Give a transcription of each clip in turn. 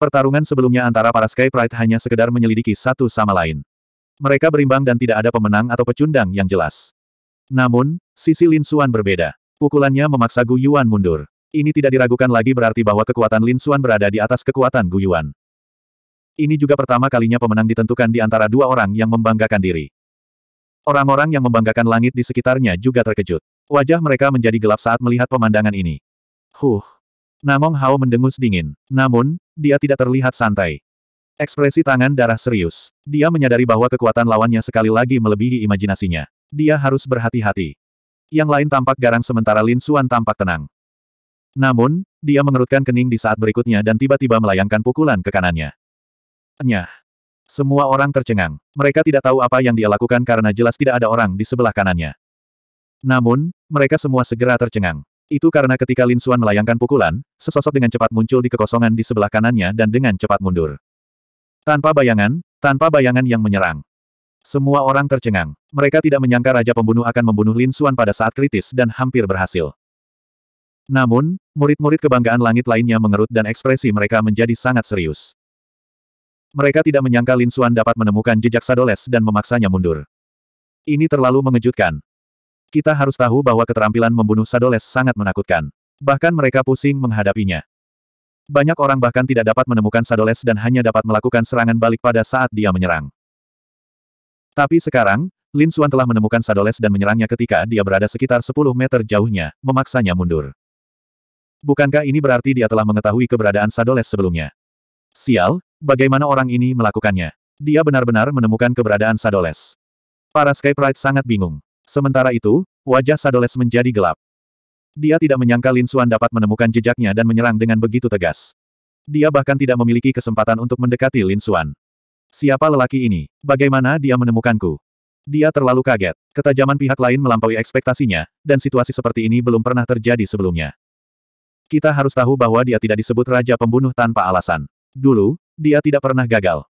Pertarungan sebelumnya antara para Sky Pride hanya sekedar menyelidiki satu sama lain. Mereka berimbang dan tidak ada pemenang atau pecundang yang jelas. Namun, sisi Lin Xuan berbeda. Pukulannya memaksa Gu Yuan mundur. Ini tidak diragukan lagi berarti bahwa kekuatan Lin Xuan berada di atas kekuatan Gu Yuan. Ini juga pertama kalinya pemenang ditentukan di antara dua orang yang membanggakan diri. Orang-orang yang membanggakan langit di sekitarnya juga terkejut. Wajah mereka menjadi gelap saat melihat pemandangan ini. Huh, Namong Hao mendengus dingin. Namun, dia tidak terlihat santai. Ekspresi tangan darah serius. Dia menyadari bahwa kekuatan lawannya sekali lagi melebihi imajinasinya. Dia harus berhati-hati. Yang lain tampak garang sementara Lin Xuan tampak tenang. Namun, dia mengerutkan kening di saat berikutnya dan tiba-tiba melayangkan pukulan ke kanannya. Nyah. Semua orang tercengang. Mereka tidak tahu apa yang dia lakukan karena jelas tidak ada orang di sebelah kanannya. Namun, mereka semua segera tercengang. Itu karena ketika Lin Suan melayangkan pukulan, sesosok dengan cepat muncul di kekosongan di sebelah kanannya dan dengan cepat mundur. Tanpa bayangan, tanpa bayangan yang menyerang. Semua orang tercengang. Mereka tidak menyangka Raja Pembunuh akan membunuh Lin Suan pada saat kritis dan hampir berhasil. Namun, murid-murid kebanggaan langit lainnya mengerut dan ekspresi mereka menjadi sangat serius. Mereka tidak menyangka Lin Suan dapat menemukan jejak Sadoles dan memaksanya mundur. Ini terlalu mengejutkan. Kita harus tahu bahwa keterampilan membunuh Sadoles sangat menakutkan. Bahkan mereka pusing menghadapinya. Banyak orang bahkan tidak dapat menemukan Sadoles dan hanya dapat melakukan serangan balik pada saat dia menyerang. Tapi sekarang, Lin Xuan telah menemukan Sadoles dan menyerangnya ketika dia berada sekitar 10 meter jauhnya, memaksanya mundur. Bukankah ini berarti dia telah mengetahui keberadaan Sadoles sebelumnya? Sial, bagaimana orang ini melakukannya? Dia benar-benar menemukan keberadaan Sadoles. Para Skyprite sangat bingung. Sementara itu, wajah Sadoles menjadi gelap. Dia tidak menyangka Lin Xuan dapat menemukan jejaknya dan menyerang dengan begitu tegas. Dia bahkan tidak memiliki kesempatan untuk mendekati Lin Xuan. Siapa lelaki ini? Bagaimana dia menemukanku? Dia terlalu kaget. Ketajaman pihak lain melampaui ekspektasinya, dan situasi seperti ini belum pernah terjadi sebelumnya. Kita harus tahu bahwa dia tidak disebut raja pembunuh tanpa alasan. Dulu, dia tidak pernah gagal.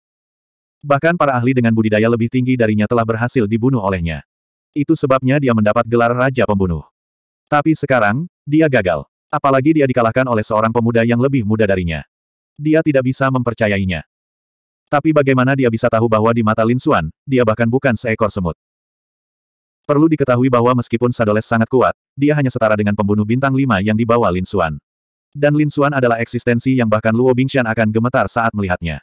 Bahkan para ahli dengan budidaya lebih tinggi darinya telah berhasil dibunuh olehnya. Itu sebabnya dia mendapat gelar Raja Pembunuh. Tapi sekarang, dia gagal. Apalagi dia dikalahkan oleh seorang pemuda yang lebih muda darinya. Dia tidak bisa mempercayainya. Tapi bagaimana dia bisa tahu bahwa di mata Lin Xuan, dia bahkan bukan seekor semut. Perlu diketahui bahwa meskipun Sadoles sangat kuat, dia hanya setara dengan pembunuh bintang lima yang dibawa Lin Xuan. Dan Lin Xuan adalah eksistensi yang bahkan Luo Bingxian akan gemetar saat melihatnya.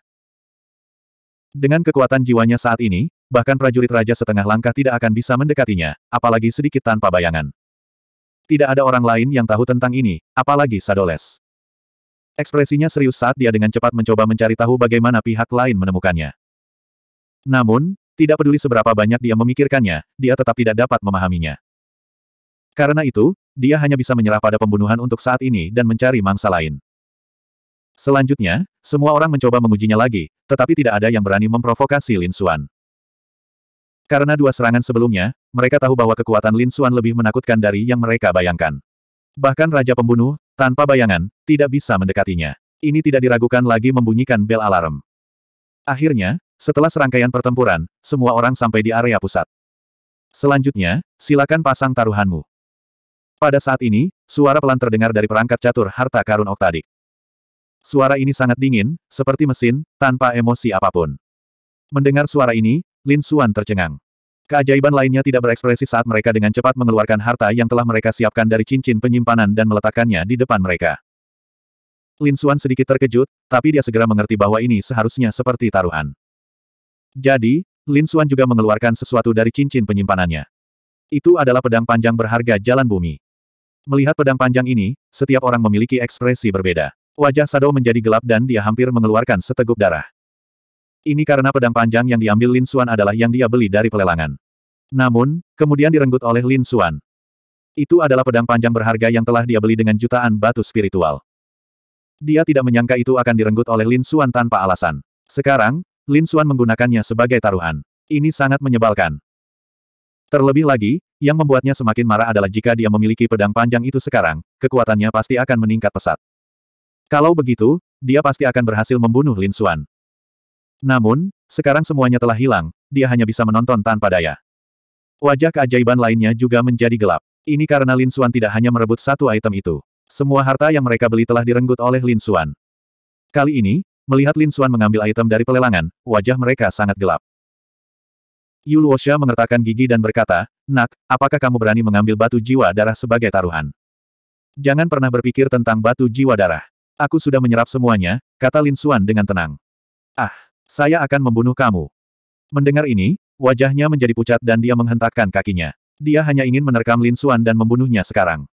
Dengan kekuatan jiwanya saat ini, bahkan prajurit raja setengah langkah tidak akan bisa mendekatinya, apalagi sedikit tanpa bayangan. Tidak ada orang lain yang tahu tentang ini, apalagi Sadoles. Ekspresinya serius saat dia dengan cepat mencoba mencari tahu bagaimana pihak lain menemukannya. Namun, tidak peduli seberapa banyak dia memikirkannya, dia tetap tidak dapat memahaminya. Karena itu, dia hanya bisa menyerah pada pembunuhan untuk saat ini dan mencari mangsa lain. Selanjutnya, semua orang mencoba mengujinya lagi, tetapi tidak ada yang berani memprovokasi Lin Xuan. Karena dua serangan sebelumnya, mereka tahu bahwa kekuatan Lin Suan lebih menakutkan dari yang mereka bayangkan. Bahkan Raja Pembunuh, tanpa bayangan, tidak bisa mendekatinya. Ini tidak diragukan lagi membunyikan bel alarm. Akhirnya, setelah serangkaian pertempuran, semua orang sampai di area pusat. Selanjutnya, silakan pasang taruhanmu. Pada saat ini, suara pelan terdengar dari perangkat catur harta karun oktadik. Suara ini sangat dingin, seperti mesin, tanpa emosi apapun. Mendengar suara ini, Lin Suan tercengang. Keajaiban lainnya tidak berekspresi saat mereka dengan cepat mengeluarkan harta yang telah mereka siapkan dari cincin penyimpanan dan meletakkannya di depan mereka. Lin Suan sedikit terkejut, tapi dia segera mengerti bahwa ini seharusnya seperti taruhan. Jadi, Lin Suan juga mengeluarkan sesuatu dari cincin penyimpanannya. Itu adalah pedang panjang berharga jalan bumi. Melihat pedang panjang ini, setiap orang memiliki ekspresi berbeda. Wajah Sado menjadi gelap dan dia hampir mengeluarkan seteguk darah. Ini karena pedang panjang yang diambil Lin Xuan adalah yang dia beli dari pelelangan. Namun, kemudian direnggut oleh Lin Xuan. Itu adalah pedang panjang berharga yang telah dia beli dengan jutaan batu spiritual. Dia tidak menyangka itu akan direnggut oleh Lin Xuan tanpa alasan. Sekarang, Lin Xuan menggunakannya sebagai taruhan. Ini sangat menyebalkan. Terlebih lagi, yang membuatnya semakin marah adalah jika dia memiliki pedang panjang itu sekarang, kekuatannya pasti akan meningkat pesat. Kalau begitu, dia pasti akan berhasil membunuh Lin Xuan. Namun, sekarang semuanya telah hilang, dia hanya bisa menonton tanpa daya. Wajah keajaiban lainnya juga menjadi gelap. Ini karena Lin Suan tidak hanya merebut satu item itu. Semua harta yang mereka beli telah direnggut oleh Lin Suan. Kali ini, melihat Lin Suan mengambil item dari pelelangan, wajah mereka sangat gelap. Yu Luosha mengertakkan gigi dan berkata, Nak, apakah kamu berani mengambil batu jiwa darah sebagai taruhan? Jangan pernah berpikir tentang batu jiwa darah. Aku sudah menyerap semuanya, kata Lin Suan dengan tenang. Ah, saya akan membunuh kamu. Mendengar ini, wajahnya menjadi pucat dan dia menghentakkan kakinya. Dia hanya ingin menerkam Lin Suan dan membunuhnya sekarang.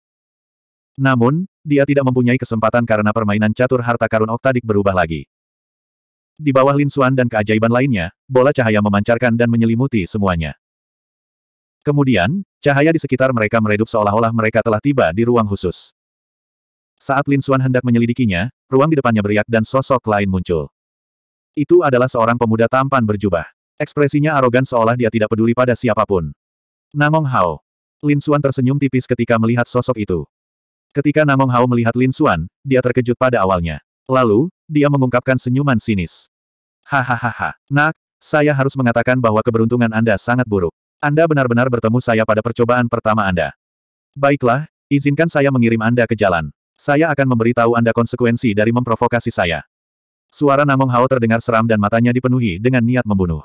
Namun, dia tidak mempunyai kesempatan karena permainan catur harta karun oktadik berubah lagi. Di bawah Lin Suan dan keajaiban lainnya, bola cahaya memancarkan dan menyelimuti semuanya. Kemudian, cahaya di sekitar mereka meredup seolah-olah mereka telah tiba di ruang khusus. Saat Lin Suan hendak menyelidikinya, ruang di depannya beriak dan sosok lain muncul. Itu adalah seorang pemuda tampan berjubah. Ekspresinya arogan seolah dia tidak peduli pada siapapun. Namong Hao. Lin Xuan tersenyum tipis ketika melihat sosok itu. Ketika Namong Hao melihat Lin Xuan, dia terkejut pada awalnya. Lalu, dia mengungkapkan senyuman sinis. Hahaha, nak, saya harus mengatakan bahwa keberuntungan Anda sangat buruk. Anda benar-benar bertemu saya pada percobaan pertama Anda. Baiklah, izinkan saya mengirim Anda ke jalan. Saya akan memberitahu Anda konsekuensi dari memprovokasi saya. Suara Namong Hao terdengar seram dan matanya dipenuhi dengan niat membunuh.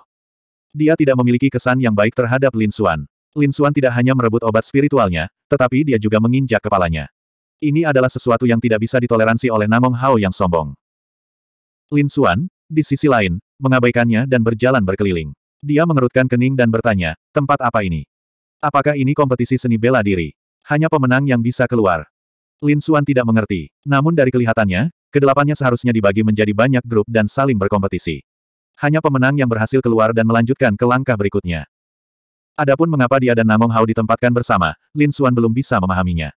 Dia tidak memiliki kesan yang baik terhadap Lin Xuan. Lin Xuan tidak hanya merebut obat spiritualnya, tetapi dia juga menginjak kepalanya. Ini adalah sesuatu yang tidak bisa ditoleransi oleh Namong Hao yang sombong. Lin Xuan, di sisi lain, mengabaikannya dan berjalan berkeliling. Dia mengerutkan kening dan bertanya, tempat apa ini? Apakah ini kompetisi seni bela diri? Hanya pemenang yang bisa keluar. Lin Xuan tidak mengerti, namun dari kelihatannya, Kedelapannya seharusnya dibagi menjadi banyak grup dan saling berkompetisi. Hanya pemenang yang berhasil keluar dan melanjutkan ke langkah berikutnya. Adapun mengapa dia dan Namong Hao ditempatkan bersama, Lin Xuan belum bisa memahaminya.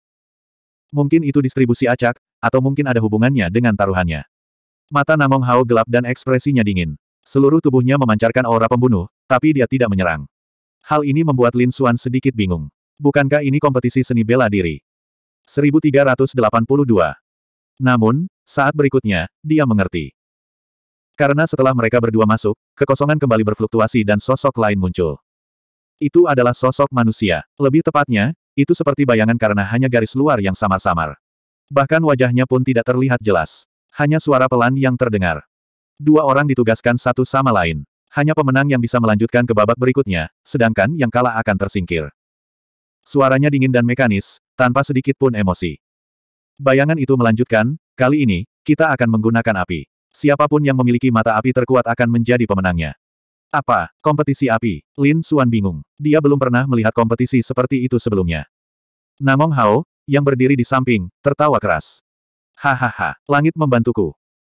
Mungkin itu distribusi acak, atau mungkin ada hubungannya dengan taruhannya. Mata Namong Hao gelap dan ekspresinya dingin. Seluruh tubuhnya memancarkan aura pembunuh, tapi dia tidak menyerang. Hal ini membuat Lin Xuan sedikit bingung. Bukankah ini kompetisi seni bela diri? 1382. Namun, saat berikutnya, dia mengerti. Karena setelah mereka berdua masuk, kekosongan kembali berfluktuasi dan sosok lain muncul. Itu adalah sosok manusia. Lebih tepatnya, itu seperti bayangan karena hanya garis luar yang samar-samar. Bahkan wajahnya pun tidak terlihat jelas. Hanya suara pelan yang terdengar. Dua orang ditugaskan satu sama lain. Hanya pemenang yang bisa melanjutkan ke babak berikutnya, sedangkan yang kalah akan tersingkir. Suaranya dingin dan mekanis, tanpa sedikit pun emosi. Bayangan itu melanjutkan, Kali ini, kita akan menggunakan api. Siapapun yang memiliki mata api terkuat akan menjadi pemenangnya. Apa, kompetisi api? Lin Suan bingung. Dia belum pernah melihat kompetisi seperti itu sebelumnya. Namong Hao, yang berdiri di samping, tertawa keras. Hahaha, langit membantuku.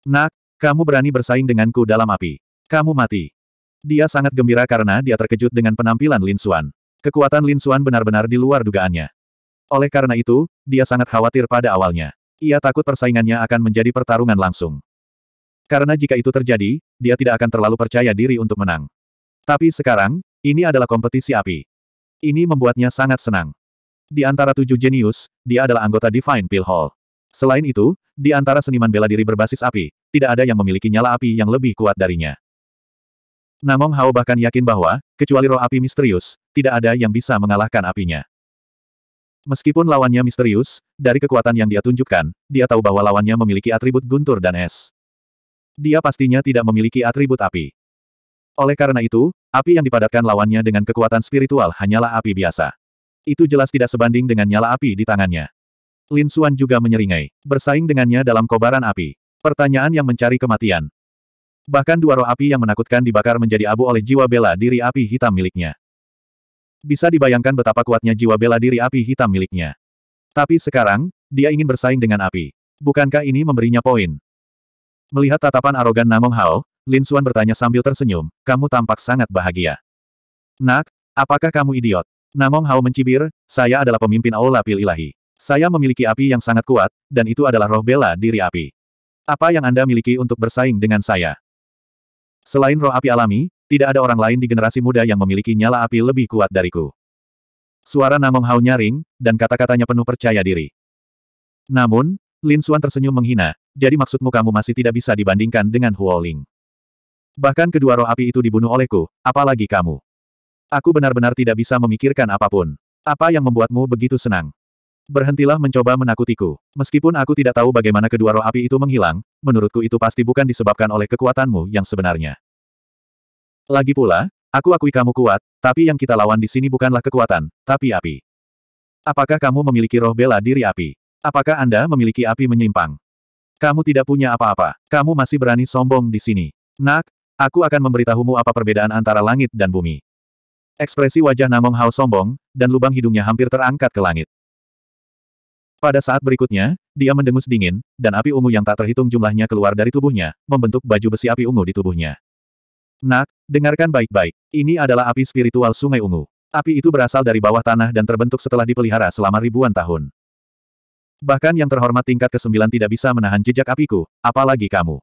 Nak, kamu berani bersaing denganku dalam api. Kamu mati. Dia sangat gembira karena dia terkejut dengan penampilan Lin Suan. Kekuatan Lin Suan benar-benar di luar dugaannya. Oleh karena itu, dia sangat khawatir pada awalnya. Ia takut persaingannya akan menjadi pertarungan langsung. Karena jika itu terjadi, dia tidak akan terlalu percaya diri untuk menang. Tapi sekarang, ini adalah kompetisi api. Ini membuatnya sangat senang. Di antara tujuh jenius, dia adalah anggota Divine Pill Hall. Selain itu, di antara seniman bela diri berbasis api, tidak ada yang memiliki nyala api yang lebih kuat darinya. Namong Hao bahkan yakin bahwa, kecuali roh api misterius, tidak ada yang bisa mengalahkan apinya. Meskipun lawannya misterius, dari kekuatan yang dia tunjukkan, dia tahu bahwa lawannya memiliki atribut guntur dan es. Dia pastinya tidak memiliki atribut api. Oleh karena itu, api yang dipadatkan lawannya dengan kekuatan spiritual hanyalah api biasa. Itu jelas tidak sebanding dengan nyala api di tangannya. Lin Suan juga menyeringai, bersaing dengannya dalam kobaran api. Pertanyaan yang mencari kematian. Bahkan dua roh api yang menakutkan dibakar menjadi abu oleh jiwa bela diri api hitam miliknya. Bisa dibayangkan betapa kuatnya jiwa bela diri api hitam miliknya. Tapi sekarang, dia ingin bersaing dengan api. Bukankah ini memberinya poin? Melihat tatapan arogan Namong Hao, Lin Xuan bertanya sambil tersenyum, kamu tampak sangat bahagia. Nak, apakah kamu idiot? Namong Hao mencibir, saya adalah pemimpin Aula Pil Ilahi. Saya memiliki api yang sangat kuat, dan itu adalah roh bela diri api. Apa yang Anda miliki untuk bersaing dengan saya? Selain roh api alami, tidak ada orang lain di generasi muda yang memiliki nyala api lebih kuat dariku. Suara Namong Hao nyaring, dan kata-katanya penuh percaya diri. Namun, Lin Xuan tersenyum menghina, jadi maksudmu kamu masih tidak bisa dibandingkan dengan Huo Ling. Bahkan kedua roh api itu dibunuh olehku, apalagi kamu. Aku benar-benar tidak bisa memikirkan apapun. Apa yang membuatmu begitu senang? Berhentilah mencoba menakutiku. Meskipun aku tidak tahu bagaimana kedua roh api itu menghilang, menurutku itu pasti bukan disebabkan oleh kekuatanmu yang sebenarnya. Lagi pula, aku akui kamu kuat, tapi yang kita lawan di sini bukanlah kekuatan, tapi api. Apakah kamu memiliki roh bela diri api? Apakah Anda memiliki api menyimpang? Kamu tidak punya apa-apa. Kamu masih berani sombong di sini. Nak, aku akan memberitahumu apa perbedaan antara langit dan bumi. Ekspresi wajah Namong Hao sombong, dan lubang hidungnya hampir terangkat ke langit. Pada saat berikutnya, dia mendengus dingin, dan api ungu yang tak terhitung jumlahnya keluar dari tubuhnya, membentuk baju besi api ungu di tubuhnya. Nak, dengarkan baik-baik. Ini adalah api spiritual Sungai Ungu. Api itu berasal dari bawah tanah dan terbentuk setelah dipelihara selama ribuan tahun. Bahkan yang terhormat tingkat ke-9 tidak bisa menahan jejak apiku, apalagi kamu.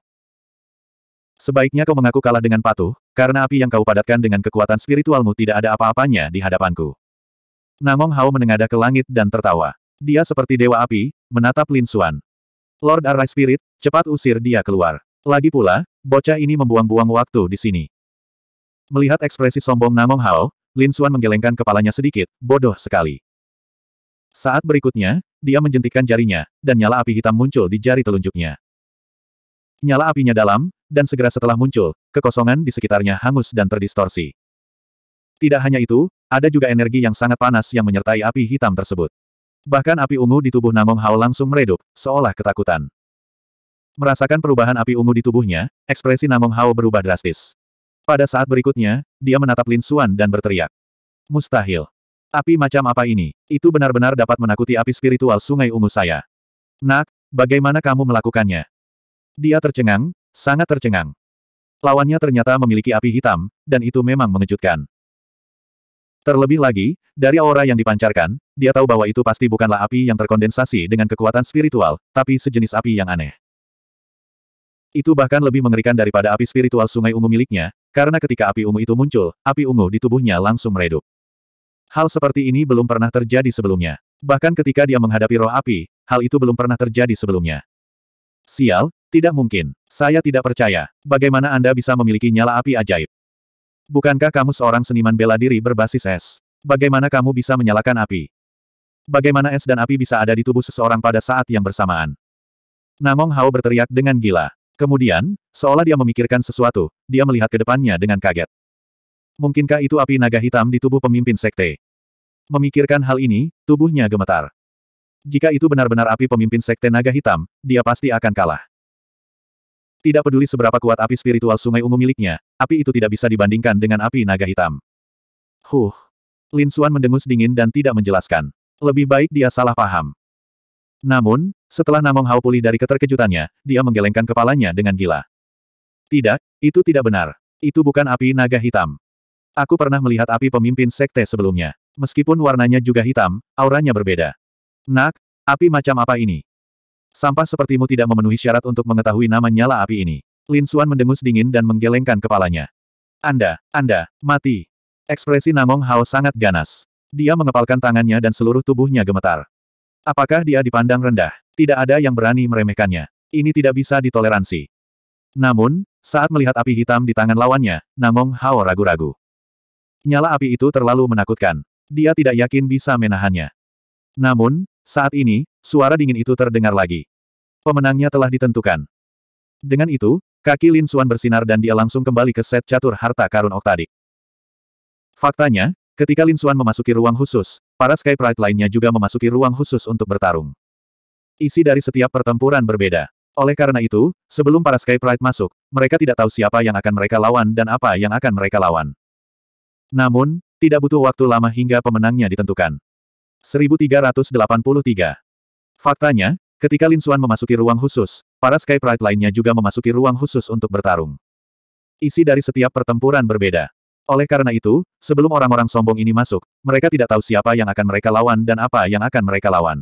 Sebaiknya kau mengaku kalah dengan patuh, karena api yang kau padatkan dengan kekuatan spiritualmu tidak ada apa-apanya di hadapanku. Namong Hao menengadah ke langit dan tertawa. Dia seperti dewa api, menatap Lin Xuan. Lord Arai Spirit, cepat usir dia keluar. Lagi pula, bocah ini membuang-buang waktu di sini. Melihat ekspresi sombong Namong Hao, Lin Xuan menggelengkan kepalanya sedikit, bodoh sekali. Saat berikutnya, dia menjentikkan jarinya, dan nyala api hitam muncul di jari telunjuknya. Nyala apinya dalam, dan segera setelah muncul, kekosongan di sekitarnya hangus dan terdistorsi. Tidak hanya itu, ada juga energi yang sangat panas yang menyertai api hitam tersebut. Bahkan api ungu di tubuh Namong Hao langsung meredup, seolah ketakutan. Merasakan perubahan api ungu di tubuhnya, ekspresi Namong Hao berubah drastis. Pada saat berikutnya, dia menatap Lin Suan dan berteriak. Mustahil. Api macam apa ini? Itu benar-benar dapat menakuti api spiritual sungai ungu saya. Nak, bagaimana kamu melakukannya? Dia tercengang, sangat tercengang. Lawannya ternyata memiliki api hitam, dan itu memang mengejutkan. Terlebih lagi, dari aura yang dipancarkan, dia tahu bahwa itu pasti bukanlah api yang terkondensasi dengan kekuatan spiritual, tapi sejenis api yang aneh. Itu bahkan lebih mengerikan daripada api spiritual sungai ungu miliknya, karena ketika api ungu itu muncul, api ungu di tubuhnya langsung meredup. Hal seperti ini belum pernah terjadi sebelumnya. Bahkan ketika dia menghadapi roh api, hal itu belum pernah terjadi sebelumnya. Sial, tidak mungkin. Saya tidak percaya. Bagaimana Anda bisa memiliki nyala api ajaib? Bukankah kamu seorang seniman bela diri berbasis es? Bagaimana kamu bisa menyalakan api? Bagaimana es dan api bisa ada di tubuh seseorang pada saat yang bersamaan? Namong Hao berteriak dengan gila. Kemudian, seolah dia memikirkan sesuatu, dia melihat ke depannya dengan kaget. Mungkinkah itu api naga hitam di tubuh pemimpin sekte? Memikirkan hal ini, tubuhnya gemetar. Jika itu benar-benar api pemimpin sekte naga hitam, dia pasti akan kalah. Tidak peduli seberapa kuat api spiritual sungai ungu miliknya, api itu tidak bisa dibandingkan dengan api naga hitam. Huh. Lin Xuan mendengus dingin dan tidak menjelaskan. Lebih baik dia salah paham. Namun, setelah Namong Hao pulih dari keterkejutannya, dia menggelengkan kepalanya dengan gila. Tidak, itu tidak benar. Itu bukan api naga hitam. Aku pernah melihat api pemimpin sekte sebelumnya. Meskipun warnanya juga hitam, auranya berbeda. Nak, api macam apa ini? Sampah sepertimu tidak memenuhi syarat untuk mengetahui nama nyala api ini. Lin Suan mendengus dingin dan menggelengkan kepalanya. Anda, Anda, mati. Ekspresi Namong Hao sangat ganas. Dia mengepalkan tangannya dan seluruh tubuhnya gemetar. Apakah dia dipandang rendah? Tidak ada yang berani meremehkannya. Ini tidak bisa ditoleransi. Namun, saat melihat api hitam di tangan lawannya, Nangong Hao ragu-ragu. Nyala api itu terlalu menakutkan. Dia tidak yakin bisa menahannya. Namun, saat ini, suara dingin itu terdengar lagi. Pemenangnya telah ditentukan. Dengan itu, kaki Lin Suan bersinar dan dia langsung kembali ke set catur harta karun oktadik. Faktanya, ketika Lin Suan memasuki ruang khusus, Para Sky Pride lainnya juga memasuki ruang khusus untuk bertarung. Isi dari setiap pertempuran berbeda. Oleh karena itu, sebelum para Sky Pride masuk, mereka tidak tahu siapa yang akan mereka lawan dan apa yang akan mereka lawan. Namun, tidak butuh waktu lama hingga pemenangnya ditentukan. 1383 Faktanya, ketika Lin Xuan memasuki ruang khusus, para Sky Pride lainnya juga memasuki ruang khusus untuk bertarung. Isi dari setiap pertempuran berbeda. Oleh karena itu, sebelum orang-orang sombong ini masuk, mereka tidak tahu siapa yang akan mereka lawan dan apa yang akan mereka lawan.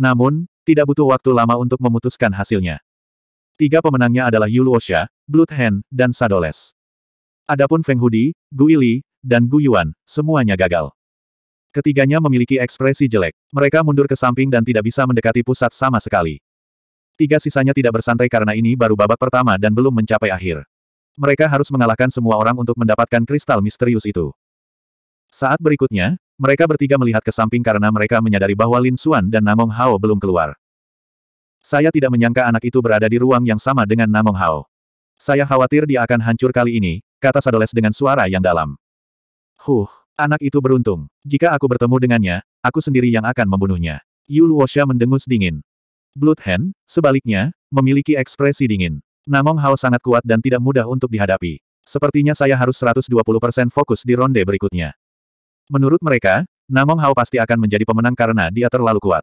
Namun, tidak butuh waktu lama untuk memutuskan hasilnya. Tiga pemenangnya adalah Yu Luosha, Blood Hand, dan Sadoles. Adapun Feng Hudi, Gu Ili, dan Gu Yuan, semuanya gagal. Ketiganya memiliki ekspresi jelek. Mereka mundur ke samping dan tidak bisa mendekati pusat sama sekali. Tiga sisanya tidak bersantai karena ini baru babak pertama dan belum mencapai akhir. Mereka harus mengalahkan semua orang untuk mendapatkan kristal misterius itu. Saat berikutnya, mereka bertiga melihat ke samping karena mereka menyadari bahwa Lin Xuan dan Namong Hao belum keluar. Saya tidak menyangka anak itu berada di ruang yang sama dengan Namong Hao. Saya khawatir dia akan hancur kali ini, kata Sadoles dengan suara yang dalam. Huh, anak itu beruntung. Jika aku bertemu dengannya, aku sendiri yang akan membunuhnya. Yu Luosha mendengus dingin. Blood Hand, sebaliknya, memiliki ekspresi dingin. Namong Hao sangat kuat dan tidak mudah untuk dihadapi. Sepertinya saya harus 120% fokus di ronde berikutnya. Menurut mereka, Namong Hao pasti akan menjadi pemenang karena dia terlalu kuat.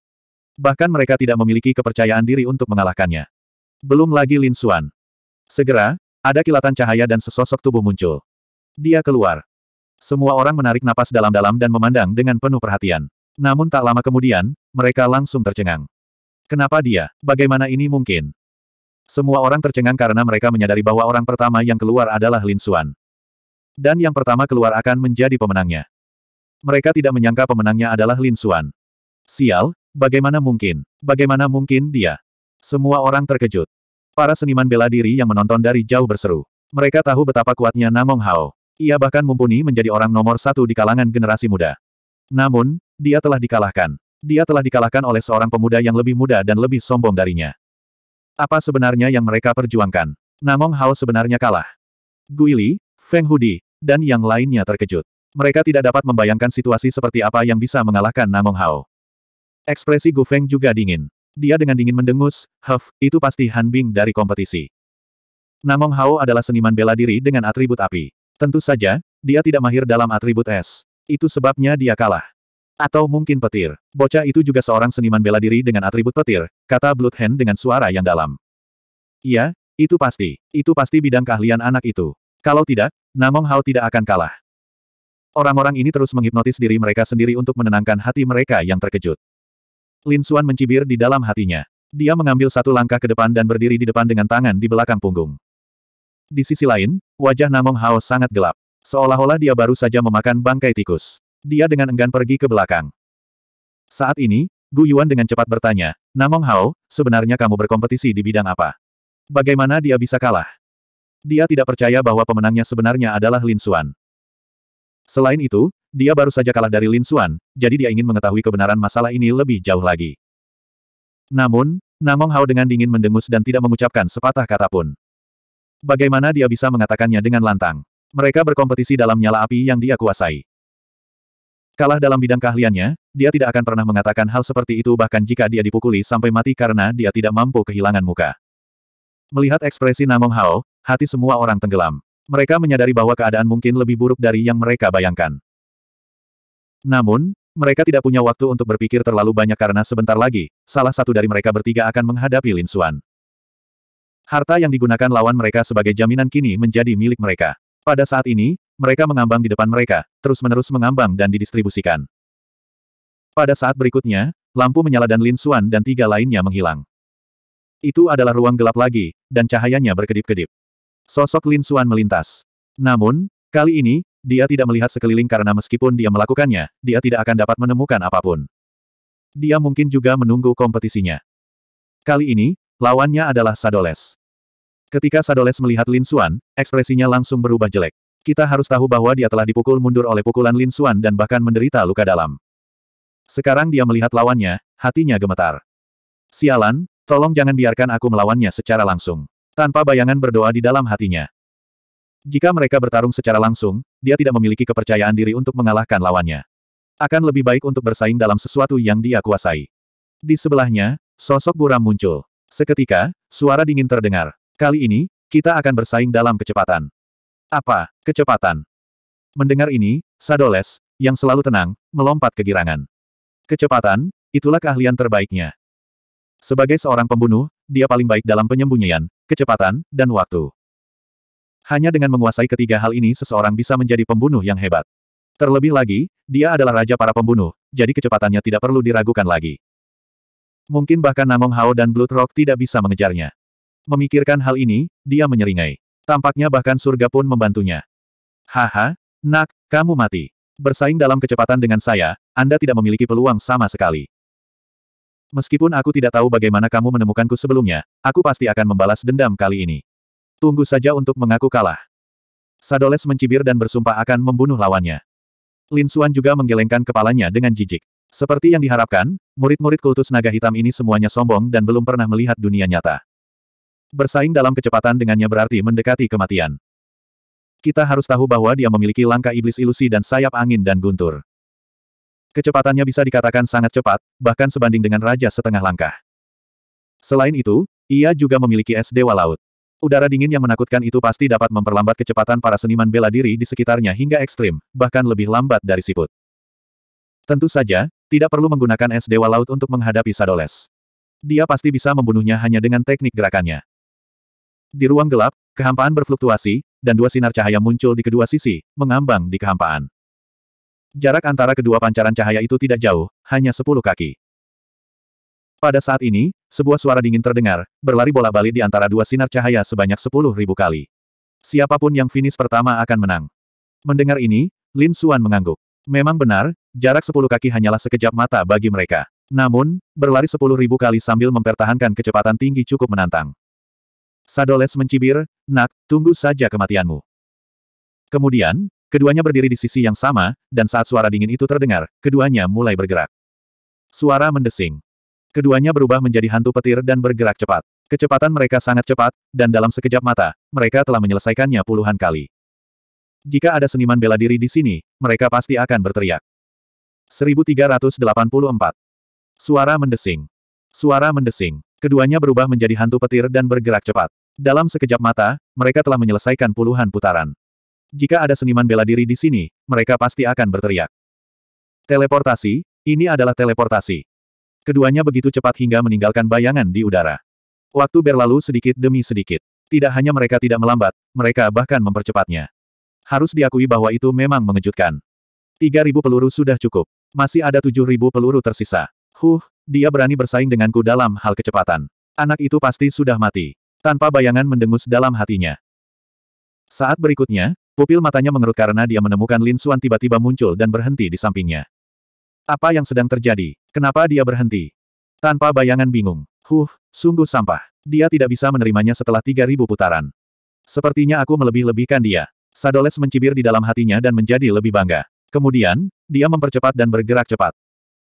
Bahkan mereka tidak memiliki kepercayaan diri untuk mengalahkannya. Belum lagi Lin Xuan. Segera, ada kilatan cahaya dan sesosok tubuh muncul. Dia keluar. Semua orang menarik napas dalam-dalam dan memandang dengan penuh perhatian. Namun tak lama kemudian, mereka langsung tercengang. Kenapa dia? Bagaimana ini mungkin? Semua orang tercengang karena mereka menyadari bahwa orang pertama yang keluar adalah Lin Xuan. Dan yang pertama keluar akan menjadi pemenangnya. Mereka tidak menyangka pemenangnya adalah Lin Xuan. Sial, bagaimana mungkin? Bagaimana mungkin dia? Semua orang terkejut. Para seniman bela diri yang menonton dari jauh berseru. Mereka tahu betapa kuatnya Namong Hao. Ia bahkan mumpuni menjadi orang nomor satu di kalangan generasi muda. Namun, dia telah dikalahkan. Dia telah dikalahkan oleh seorang pemuda yang lebih muda dan lebih sombong darinya. Apa sebenarnya yang mereka perjuangkan? Namong Hao sebenarnya kalah. Guili, Feng Hudi, dan yang lainnya terkejut. Mereka tidak dapat membayangkan situasi seperti apa yang bisa mengalahkan Namong Hao. Ekspresi Gu Feng juga dingin. Dia dengan dingin mendengus, Huff, itu pasti Han Bing dari kompetisi. Namong Hao adalah seniman bela diri dengan atribut api. Tentu saja, dia tidak mahir dalam atribut es. Itu sebabnya dia kalah. Atau mungkin petir. Bocah itu juga seorang seniman bela diri dengan atribut petir, kata Bloodhand dengan suara yang dalam. Iya, itu pasti. Itu pasti bidang keahlian anak itu. Kalau tidak, Namong Hao tidak akan kalah. Orang-orang ini terus menghipnotis diri mereka sendiri untuk menenangkan hati mereka yang terkejut. Lin Xuan mencibir di dalam hatinya. Dia mengambil satu langkah ke depan dan berdiri di depan dengan tangan di belakang punggung. Di sisi lain, wajah Namong Hao sangat gelap. Seolah-olah dia baru saja memakan bangkai tikus dia dengan enggan pergi ke belakang. Saat ini, Gu Yuan dengan cepat bertanya, Namong Hao, sebenarnya kamu berkompetisi di bidang apa? Bagaimana dia bisa kalah? Dia tidak percaya bahwa pemenangnya sebenarnya adalah Lin Xuan. Selain itu, dia baru saja kalah dari Lin Xuan, jadi dia ingin mengetahui kebenaran masalah ini lebih jauh lagi. Namun, Namong Hao dengan dingin mendengus dan tidak mengucapkan sepatah kata pun. Bagaimana dia bisa mengatakannya dengan lantang? Mereka berkompetisi dalam nyala api yang dia kuasai. Kalah dalam bidang keahliannya, dia tidak akan pernah mengatakan hal seperti itu bahkan jika dia dipukuli sampai mati karena dia tidak mampu kehilangan muka. Melihat ekspresi Namong Hao, hati semua orang tenggelam. Mereka menyadari bahwa keadaan mungkin lebih buruk dari yang mereka bayangkan. Namun, mereka tidak punya waktu untuk berpikir terlalu banyak karena sebentar lagi, salah satu dari mereka bertiga akan menghadapi Lin Xuan. Harta yang digunakan lawan mereka sebagai jaminan kini menjadi milik mereka. Pada saat ini, mereka mengambang di depan mereka, terus-menerus mengambang dan didistribusikan. Pada saat berikutnya, lampu menyala dan Lin Xuan dan tiga lainnya menghilang. Itu adalah ruang gelap lagi, dan cahayanya berkedip-kedip. Sosok Lin Xuan melintas. Namun, kali ini, dia tidak melihat sekeliling karena meskipun dia melakukannya, dia tidak akan dapat menemukan apapun. Dia mungkin juga menunggu kompetisinya. Kali ini, lawannya adalah Sadoles. Ketika Sadoles melihat Lin Xuan, ekspresinya langsung berubah jelek. Kita harus tahu bahwa dia telah dipukul mundur oleh pukulan Lin Xuan dan bahkan menderita luka dalam. Sekarang dia melihat lawannya, hatinya gemetar. Sialan, tolong jangan biarkan aku melawannya secara langsung. Tanpa bayangan berdoa di dalam hatinya. Jika mereka bertarung secara langsung, dia tidak memiliki kepercayaan diri untuk mengalahkan lawannya. Akan lebih baik untuk bersaing dalam sesuatu yang dia kuasai. Di sebelahnya, sosok buram muncul. Seketika, suara dingin terdengar. Kali ini, kita akan bersaing dalam kecepatan. Apa, kecepatan? Mendengar ini, Sadoles, yang selalu tenang, melompat kegirangan. Kecepatan, itulah keahlian terbaiknya. Sebagai seorang pembunuh, dia paling baik dalam penyembunyian, kecepatan, dan waktu. Hanya dengan menguasai ketiga hal ini seseorang bisa menjadi pembunuh yang hebat. Terlebih lagi, dia adalah raja para pembunuh, jadi kecepatannya tidak perlu diragukan lagi. Mungkin bahkan Namong Hao dan Blood Rock tidak bisa mengejarnya. Memikirkan hal ini, dia menyeringai. Tampaknya bahkan surga pun membantunya. Haha, nak, kamu mati. Bersaing dalam kecepatan dengan saya, Anda tidak memiliki peluang sama sekali. Meskipun aku tidak tahu bagaimana kamu menemukanku sebelumnya, aku pasti akan membalas dendam kali ini. Tunggu saja untuk mengaku kalah. Sadoles mencibir dan bersumpah akan membunuh lawannya. Lin Suan juga menggelengkan kepalanya dengan jijik. Seperti yang diharapkan, murid-murid kultus naga hitam ini semuanya sombong dan belum pernah melihat dunia nyata. Bersaing dalam kecepatan dengannya berarti mendekati kematian. Kita harus tahu bahwa dia memiliki langkah iblis ilusi dan sayap angin dan guntur. Kecepatannya bisa dikatakan sangat cepat, bahkan sebanding dengan raja setengah langkah. Selain itu, ia juga memiliki es dewa laut. Udara dingin yang menakutkan itu pasti dapat memperlambat kecepatan para seniman bela diri di sekitarnya hingga ekstrim, bahkan lebih lambat dari siput. Tentu saja, tidak perlu menggunakan es dewa laut untuk menghadapi Sadoles. Dia pasti bisa membunuhnya hanya dengan teknik gerakannya. Di ruang gelap, kehampaan berfluktuasi, dan dua sinar cahaya muncul di kedua sisi, mengambang di kehampaan. Jarak antara kedua pancaran cahaya itu tidak jauh, hanya sepuluh kaki. Pada saat ini, sebuah suara dingin terdengar, berlari bola-balik di antara dua sinar cahaya sebanyak sepuluh ribu kali. Siapapun yang finish pertama akan menang. Mendengar ini, Lin Xuan mengangguk. Memang benar, jarak sepuluh kaki hanyalah sekejap mata bagi mereka. Namun, berlari sepuluh ribu kali sambil mempertahankan kecepatan tinggi cukup menantang. Sadoles mencibir, nak, tunggu saja kematianmu. Kemudian, keduanya berdiri di sisi yang sama, dan saat suara dingin itu terdengar, keduanya mulai bergerak. Suara mendesing. Keduanya berubah menjadi hantu petir dan bergerak cepat. Kecepatan mereka sangat cepat, dan dalam sekejap mata, mereka telah menyelesaikannya puluhan kali. Jika ada seniman bela diri di sini, mereka pasti akan berteriak. 1384. Suara mendesing. Suara mendesing. Keduanya berubah menjadi hantu petir dan bergerak cepat. Dalam sekejap mata, mereka telah menyelesaikan puluhan putaran. Jika ada seniman bela diri di sini, mereka pasti akan berteriak. Teleportasi, ini adalah teleportasi. Keduanya begitu cepat hingga meninggalkan bayangan di udara. Waktu berlalu sedikit demi sedikit. Tidak hanya mereka tidak melambat, mereka bahkan mempercepatnya. Harus diakui bahwa itu memang mengejutkan. 3.000 peluru sudah cukup. Masih ada tujuh ribu peluru tersisa. Huh, dia berani bersaing denganku dalam hal kecepatan. Anak itu pasti sudah mati. Tanpa bayangan mendengus dalam hatinya. Saat berikutnya, pupil matanya mengerut karena dia menemukan Lin Xuan tiba-tiba muncul dan berhenti di sampingnya. Apa yang sedang terjadi? Kenapa dia berhenti? Tanpa bayangan bingung. Huh, sungguh sampah. Dia tidak bisa menerimanya setelah tiga ribu putaran. Sepertinya aku melebih-lebihkan dia. Sadoles mencibir di dalam hatinya dan menjadi lebih bangga. Kemudian, dia mempercepat dan bergerak cepat.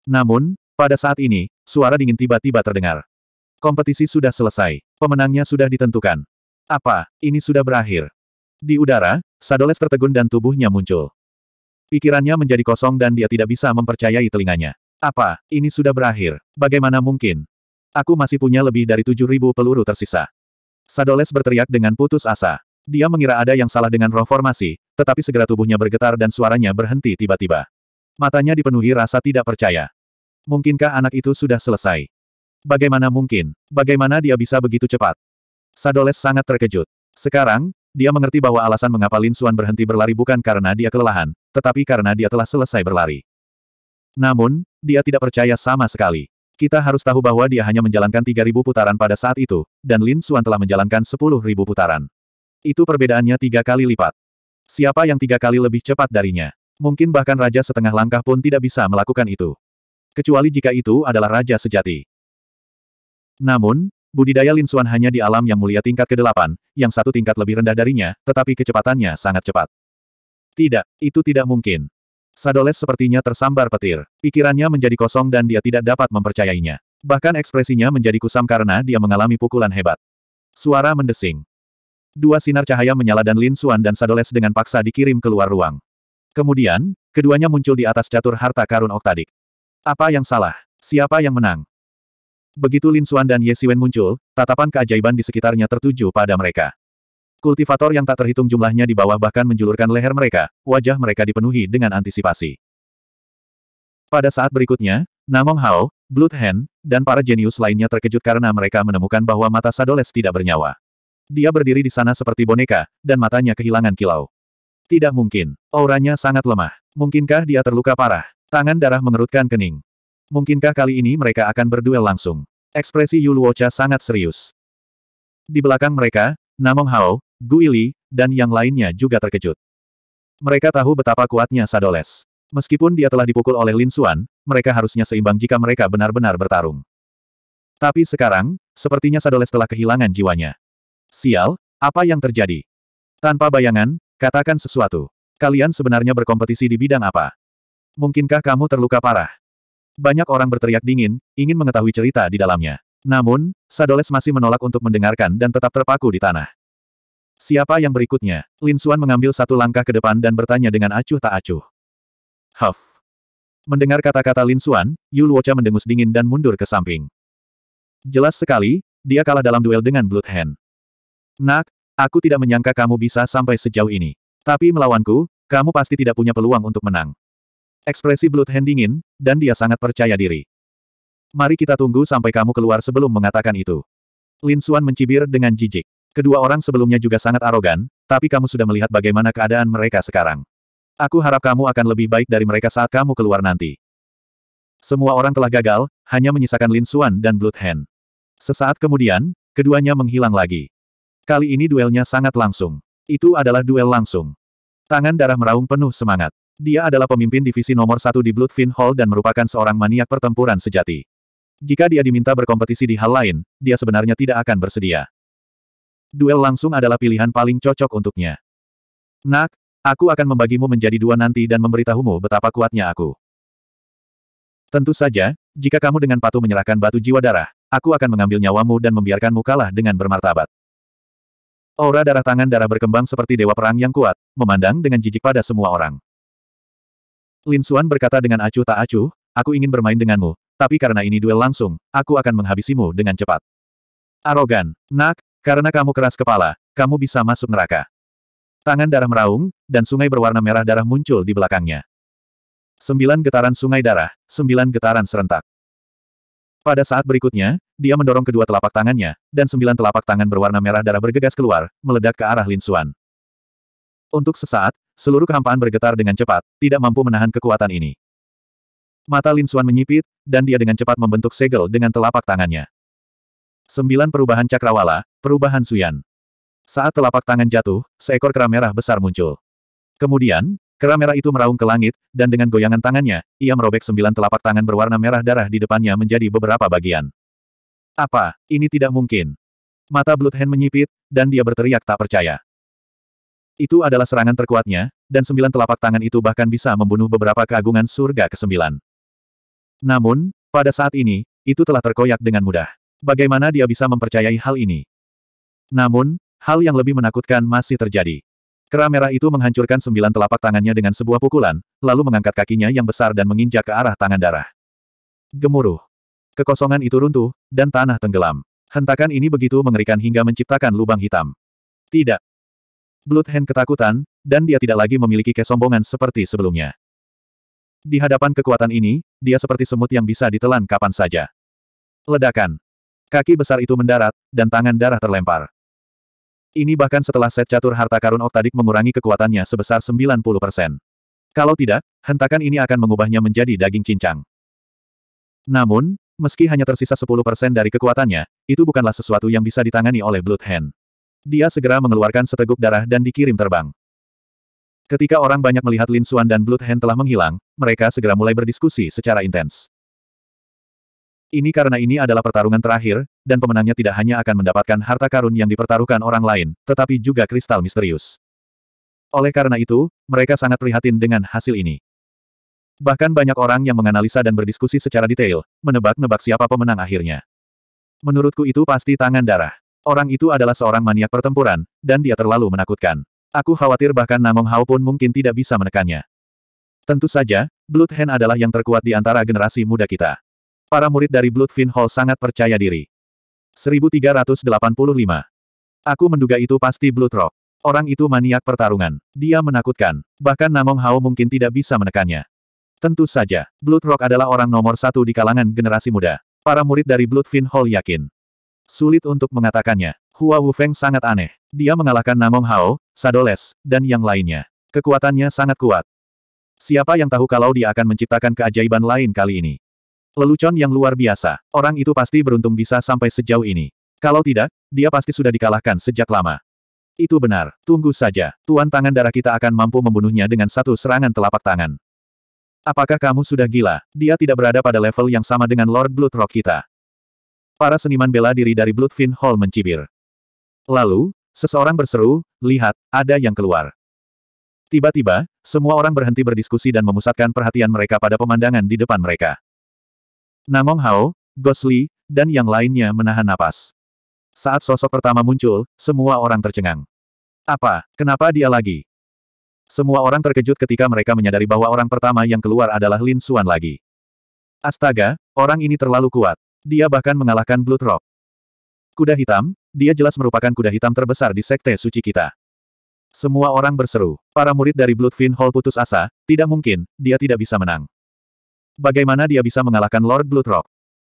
Namun, pada saat ini, suara dingin tiba-tiba terdengar. Kompetisi sudah selesai. Pemenangnya sudah ditentukan. Apa, ini sudah berakhir? Di udara, Sadoles tertegun dan tubuhnya muncul. Pikirannya menjadi kosong dan dia tidak bisa mempercayai telinganya. Apa, ini sudah berakhir? Bagaimana mungkin? Aku masih punya lebih dari 7.000 peluru tersisa. Sadoles berteriak dengan putus asa. Dia mengira ada yang salah dengan roh formasi, tetapi segera tubuhnya bergetar dan suaranya berhenti tiba-tiba. Matanya dipenuhi rasa tidak percaya. Mungkinkah anak itu sudah selesai? Bagaimana mungkin? Bagaimana dia bisa begitu cepat? Sadoles sangat terkejut. Sekarang, dia mengerti bahwa alasan mengapa Lin Suan berhenti berlari bukan karena dia kelelahan, tetapi karena dia telah selesai berlari. Namun, dia tidak percaya sama sekali. Kita harus tahu bahwa dia hanya menjalankan 3.000 putaran pada saat itu, dan Lin Suan telah menjalankan 10.000 putaran. Itu perbedaannya tiga kali lipat. Siapa yang tiga kali lebih cepat darinya? Mungkin bahkan raja setengah langkah pun tidak bisa melakukan itu. Kecuali jika itu adalah raja sejati. Namun, budidaya Lin Xuan hanya di alam yang mulia tingkat ke-8, yang satu tingkat lebih rendah darinya, tetapi kecepatannya sangat cepat. Tidak, itu tidak mungkin. Sadoles sepertinya tersambar petir. Pikirannya menjadi kosong dan dia tidak dapat mempercayainya. Bahkan ekspresinya menjadi kusam karena dia mengalami pukulan hebat. Suara mendesing. Dua sinar cahaya menyala dan Lin Xuan dan Sadoles dengan paksa dikirim keluar ruang. Kemudian, keduanya muncul di atas catur harta karun Oktadik. Apa yang salah? Siapa yang menang? Begitu Lin Xuan dan Ye Siwen muncul, tatapan keajaiban di sekitarnya tertuju pada mereka. Kultivator yang tak terhitung jumlahnya di bawah bahkan menjulurkan leher mereka, wajah mereka dipenuhi dengan antisipasi. Pada saat berikutnya, Namong Hao, Blood Hand, dan para jenius lainnya terkejut karena mereka menemukan bahwa mata Sadoles tidak bernyawa. Dia berdiri di sana seperti boneka, dan matanya kehilangan kilau. Tidak mungkin. Auranya sangat lemah. Mungkinkah dia terluka parah? Tangan darah mengerutkan kening. Mungkinkah kali ini mereka akan berduel langsung? Ekspresi Yuluocha sangat serius. Di belakang mereka, Namong Hao, Guili, dan yang lainnya juga terkejut. Mereka tahu betapa kuatnya Sadoles. Meskipun dia telah dipukul oleh Lin Xuan, mereka harusnya seimbang jika mereka benar-benar bertarung. Tapi sekarang, sepertinya Sadoles telah kehilangan jiwanya. Sial, apa yang terjadi? Tanpa bayangan, Katakan sesuatu. Kalian sebenarnya berkompetisi di bidang apa? Mungkinkah kamu terluka parah? Banyak orang berteriak dingin, ingin mengetahui cerita di dalamnya. Namun, Sadoles masih menolak untuk mendengarkan dan tetap terpaku di tanah. Siapa yang berikutnya? Lin Xuan mengambil satu langkah ke depan dan bertanya dengan acuh tak acuh. Huff. Mendengar kata-kata Lin Xuan, Yu Luocha mendengus dingin dan mundur ke samping. Jelas sekali, dia kalah dalam duel dengan Blood Hand. Nak, Aku tidak menyangka kamu bisa sampai sejauh ini. Tapi melawanku, kamu pasti tidak punya peluang untuk menang. Ekspresi Hand dingin, dan dia sangat percaya diri. Mari kita tunggu sampai kamu keluar sebelum mengatakan itu. Lin Suan mencibir dengan jijik. Kedua orang sebelumnya juga sangat arogan, tapi kamu sudah melihat bagaimana keadaan mereka sekarang. Aku harap kamu akan lebih baik dari mereka saat kamu keluar nanti. Semua orang telah gagal, hanya menyisakan Lin Suan dan Blood Hand. Sesaat kemudian, keduanya menghilang lagi. Kali ini duelnya sangat langsung. Itu adalah duel langsung. Tangan darah meraung penuh semangat. Dia adalah pemimpin divisi nomor satu di Bloodfin Hall dan merupakan seorang maniak pertempuran sejati. Jika dia diminta berkompetisi di hal lain, dia sebenarnya tidak akan bersedia. Duel langsung adalah pilihan paling cocok untuknya. Nak, aku akan membagimu menjadi dua nanti dan memberitahumu betapa kuatnya aku. Tentu saja, jika kamu dengan patuh menyerahkan batu jiwa darah, aku akan mengambil nyawamu dan membiarkanmu kalah dengan bermartabat. Aura darah tangan darah berkembang seperti dewa perang yang kuat, memandang dengan jijik pada semua orang. Lin Xuan berkata dengan acuh tak acuh, aku ingin bermain denganmu, tapi karena ini duel langsung, aku akan menghabisimu dengan cepat. Arogan, nak, karena kamu keras kepala, kamu bisa masuk neraka. Tangan darah meraung, dan sungai berwarna merah darah muncul di belakangnya. Sembilan getaran sungai darah, sembilan getaran serentak. Pada saat berikutnya, dia mendorong kedua telapak tangannya, dan sembilan telapak tangan berwarna merah darah bergegas keluar, meledak ke arah Lin Xuan. Untuk sesaat, seluruh kehampaan bergetar dengan cepat, tidak mampu menahan kekuatan ini. Mata Lin Xuan menyipit, dan dia dengan cepat membentuk segel dengan telapak tangannya. Sembilan perubahan cakrawala, perubahan Suyan. Saat telapak tangan jatuh, seekor kera merah besar muncul. Kemudian, Kera merah itu meraung ke langit, dan dengan goyangan tangannya, ia merobek sembilan telapak tangan berwarna merah darah di depannya menjadi beberapa bagian. Apa, ini tidak mungkin. Mata Bloodhand menyipit, dan dia berteriak tak percaya. Itu adalah serangan terkuatnya, dan sembilan telapak tangan itu bahkan bisa membunuh beberapa keagungan surga ke-9. Namun, pada saat ini, itu telah terkoyak dengan mudah. Bagaimana dia bisa mempercayai hal ini? Namun, hal yang lebih menakutkan masih terjadi. Kera merah itu menghancurkan sembilan telapak tangannya dengan sebuah pukulan, lalu mengangkat kakinya yang besar dan menginjak ke arah tangan darah. Gemuruh. Kekosongan itu runtuh, dan tanah tenggelam. Hentakan ini begitu mengerikan hingga menciptakan lubang hitam. Tidak. Bloodhand ketakutan, dan dia tidak lagi memiliki kesombongan seperti sebelumnya. Di hadapan kekuatan ini, dia seperti semut yang bisa ditelan kapan saja. Ledakan. Kaki besar itu mendarat, dan tangan darah terlempar. Ini bahkan setelah set catur harta karun oktadik mengurangi kekuatannya sebesar 90 persen. Kalau tidak, hentakan ini akan mengubahnya menjadi daging cincang. Namun, meski hanya tersisa 10 persen dari kekuatannya, itu bukanlah sesuatu yang bisa ditangani oleh Blood Hand. Dia segera mengeluarkan seteguk darah dan dikirim terbang. Ketika orang banyak melihat Lin Xuan dan Blood Hand telah menghilang, mereka segera mulai berdiskusi secara intens. Ini karena ini adalah pertarungan terakhir, dan pemenangnya tidak hanya akan mendapatkan harta karun yang dipertaruhkan orang lain, tetapi juga kristal misterius. Oleh karena itu, mereka sangat prihatin dengan hasil ini. Bahkan banyak orang yang menganalisa dan berdiskusi secara detail, menebak-nebak siapa pemenang akhirnya. Menurutku itu pasti tangan darah. Orang itu adalah seorang maniak pertempuran, dan dia terlalu menakutkan. Aku khawatir bahkan Namong Hao pun mungkin tidak bisa menekannya. Tentu saja, Blood Hand adalah yang terkuat di antara generasi muda kita. Para murid dari Bloodfin Hall sangat percaya diri. 1385. Aku menduga itu pasti Bloodrock. Orang itu maniak pertarungan. Dia menakutkan. Bahkan Namong Hao mungkin tidak bisa menekannya. Tentu saja, Bloodrock adalah orang nomor satu di kalangan generasi muda. Para murid dari Bloodfin Hall yakin. Sulit untuk mengatakannya. Hua Wufeng sangat aneh. Dia mengalahkan Namong Hao, Sadoles, dan yang lainnya. Kekuatannya sangat kuat. Siapa yang tahu kalau dia akan menciptakan keajaiban lain kali ini? Lelucon yang luar biasa. Orang itu pasti beruntung bisa sampai sejauh ini. Kalau tidak, dia pasti sudah dikalahkan sejak lama. Itu benar. Tunggu saja. Tuan tangan darah kita akan mampu membunuhnya dengan satu serangan telapak tangan. Apakah kamu sudah gila? Dia tidak berada pada level yang sama dengan Lord Bloodrock kita. Para seniman bela diri dari Bloodfin Hall mencibir. Lalu, seseorang berseru, lihat, ada yang keluar. Tiba-tiba, semua orang berhenti berdiskusi dan memusatkan perhatian mereka pada pemandangan di depan mereka. Namong Hao, Gosli, dan yang lainnya menahan napas. Saat sosok pertama muncul, semua orang tercengang. Apa? Kenapa dia lagi? Semua orang terkejut ketika mereka menyadari bahwa orang pertama yang keluar adalah Lin Suan lagi. Astaga, orang ini terlalu kuat. Dia bahkan mengalahkan Blood Rock. Kuda hitam, dia jelas merupakan kuda hitam terbesar di sekte suci kita. Semua orang berseru. Para murid dari Bloodfin Hall putus asa, tidak mungkin, dia tidak bisa menang. Bagaimana dia bisa mengalahkan Lord Bloodrock?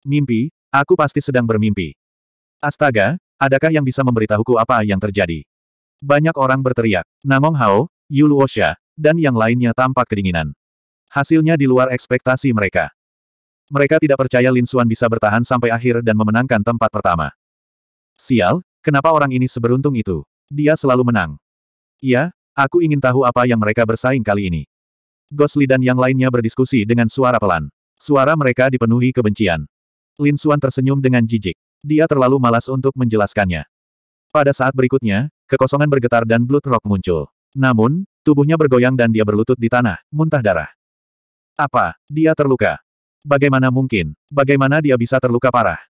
Mimpi, aku pasti sedang bermimpi. Astaga, adakah yang bisa memberitahuku apa yang terjadi? Banyak orang berteriak. Namong Hao, Yuluosha, dan yang lainnya tampak kedinginan. Hasilnya di luar ekspektasi mereka. Mereka tidak percaya Lin Xuan bisa bertahan sampai akhir dan memenangkan tempat pertama. Sial, kenapa orang ini seberuntung itu? Dia selalu menang. Iya, aku ingin tahu apa yang mereka bersaing kali ini. Gosli dan yang lainnya berdiskusi dengan suara pelan. Suara mereka dipenuhi kebencian. Lin Suan tersenyum dengan jijik. Dia terlalu malas untuk menjelaskannya. Pada saat berikutnya, kekosongan bergetar dan Blood Rock muncul. Namun, tubuhnya bergoyang dan dia berlutut di tanah, muntah darah. Apa? Dia terluka. Bagaimana mungkin? Bagaimana dia bisa terluka parah?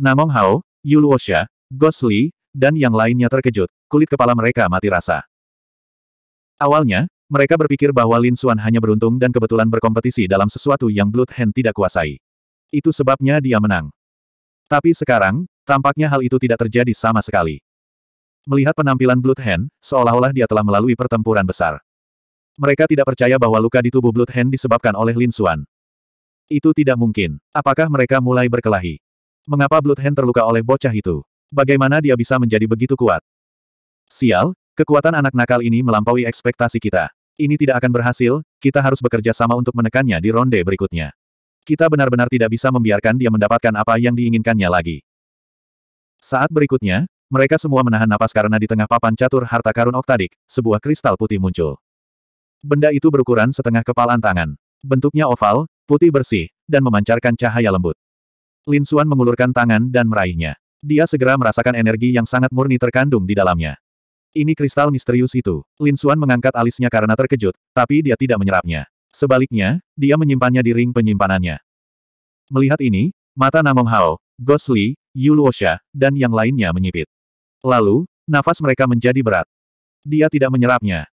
Namong Hao, Yuluosha, Gosli, dan yang lainnya terkejut, kulit kepala mereka mati rasa. Awalnya, mereka berpikir bahwa Lin Xuan hanya beruntung dan kebetulan berkompetisi dalam sesuatu yang Blood Hand tidak kuasai. Itu sebabnya dia menang. Tapi sekarang, tampaknya hal itu tidak terjadi sama sekali. Melihat penampilan Blood Hand, seolah-olah dia telah melalui pertempuran besar. Mereka tidak percaya bahwa luka di tubuh Blood Hand disebabkan oleh Lin Xuan. Itu tidak mungkin. Apakah mereka mulai berkelahi? Mengapa Blood Hand terluka oleh bocah itu? Bagaimana dia bisa menjadi begitu kuat? Sial, Kekuatan anak nakal ini melampaui ekspektasi kita. Ini tidak akan berhasil, kita harus bekerja sama untuk menekannya di ronde berikutnya. Kita benar-benar tidak bisa membiarkan dia mendapatkan apa yang diinginkannya lagi. Saat berikutnya, mereka semua menahan napas karena di tengah papan catur harta karun oktadik, sebuah kristal putih muncul. Benda itu berukuran setengah kepalan tangan. Bentuknya oval, putih bersih, dan memancarkan cahaya lembut. Lin Suan mengulurkan tangan dan meraihnya. Dia segera merasakan energi yang sangat murni terkandung di dalamnya. Ini kristal misterius itu. Lin Xuan mengangkat alisnya karena terkejut, tapi dia tidak menyerapnya. Sebaliknya, dia menyimpannya di ring penyimpanannya. Melihat ini, mata Namong Hao, Ghost Li, Yu dan yang lainnya menyipit. Lalu, nafas mereka menjadi berat. Dia tidak menyerapnya.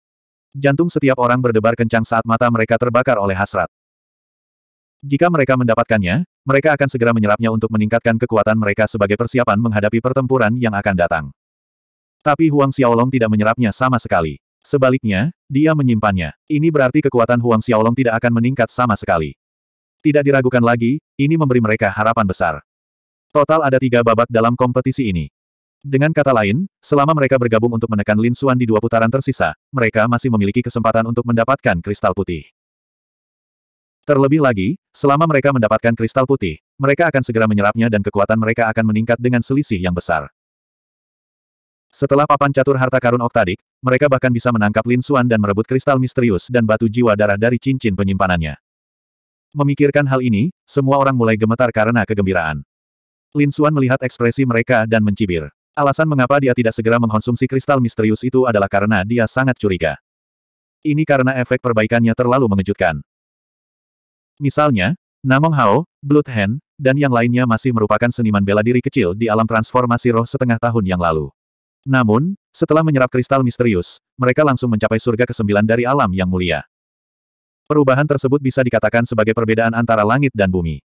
Jantung setiap orang berdebar kencang saat mata mereka terbakar oleh hasrat. Jika mereka mendapatkannya, mereka akan segera menyerapnya untuk meningkatkan kekuatan mereka sebagai persiapan menghadapi pertempuran yang akan datang. Tapi Huang Xiaolong tidak menyerapnya sama sekali. Sebaliknya, dia menyimpannya. Ini berarti kekuatan Huang Xiaolong tidak akan meningkat sama sekali. Tidak diragukan lagi, ini memberi mereka harapan besar. Total ada tiga babak dalam kompetisi ini. Dengan kata lain, selama mereka bergabung untuk menekan Lin Xuan di dua putaran tersisa, mereka masih memiliki kesempatan untuk mendapatkan kristal putih. Terlebih lagi, selama mereka mendapatkan kristal putih, mereka akan segera menyerapnya dan kekuatan mereka akan meningkat dengan selisih yang besar. Setelah papan catur harta karun Oktadik, mereka bahkan bisa menangkap Lin Suan dan merebut kristal misterius dan batu jiwa darah dari cincin penyimpanannya. Memikirkan hal ini, semua orang mulai gemetar karena kegembiraan. Lin Suan melihat ekspresi mereka dan mencibir. Alasan mengapa dia tidak segera mengkonsumsi kristal misterius itu adalah karena dia sangat curiga. Ini karena efek perbaikannya terlalu mengejutkan. Misalnya, Namong Hao, Blood Hand, dan yang lainnya masih merupakan seniman bela diri kecil di alam transformasi roh setengah tahun yang lalu. Namun, setelah menyerap kristal misterius, mereka langsung mencapai surga kesembilan dari alam yang mulia. Perubahan tersebut bisa dikatakan sebagai perbedaan antara langit dan bumi.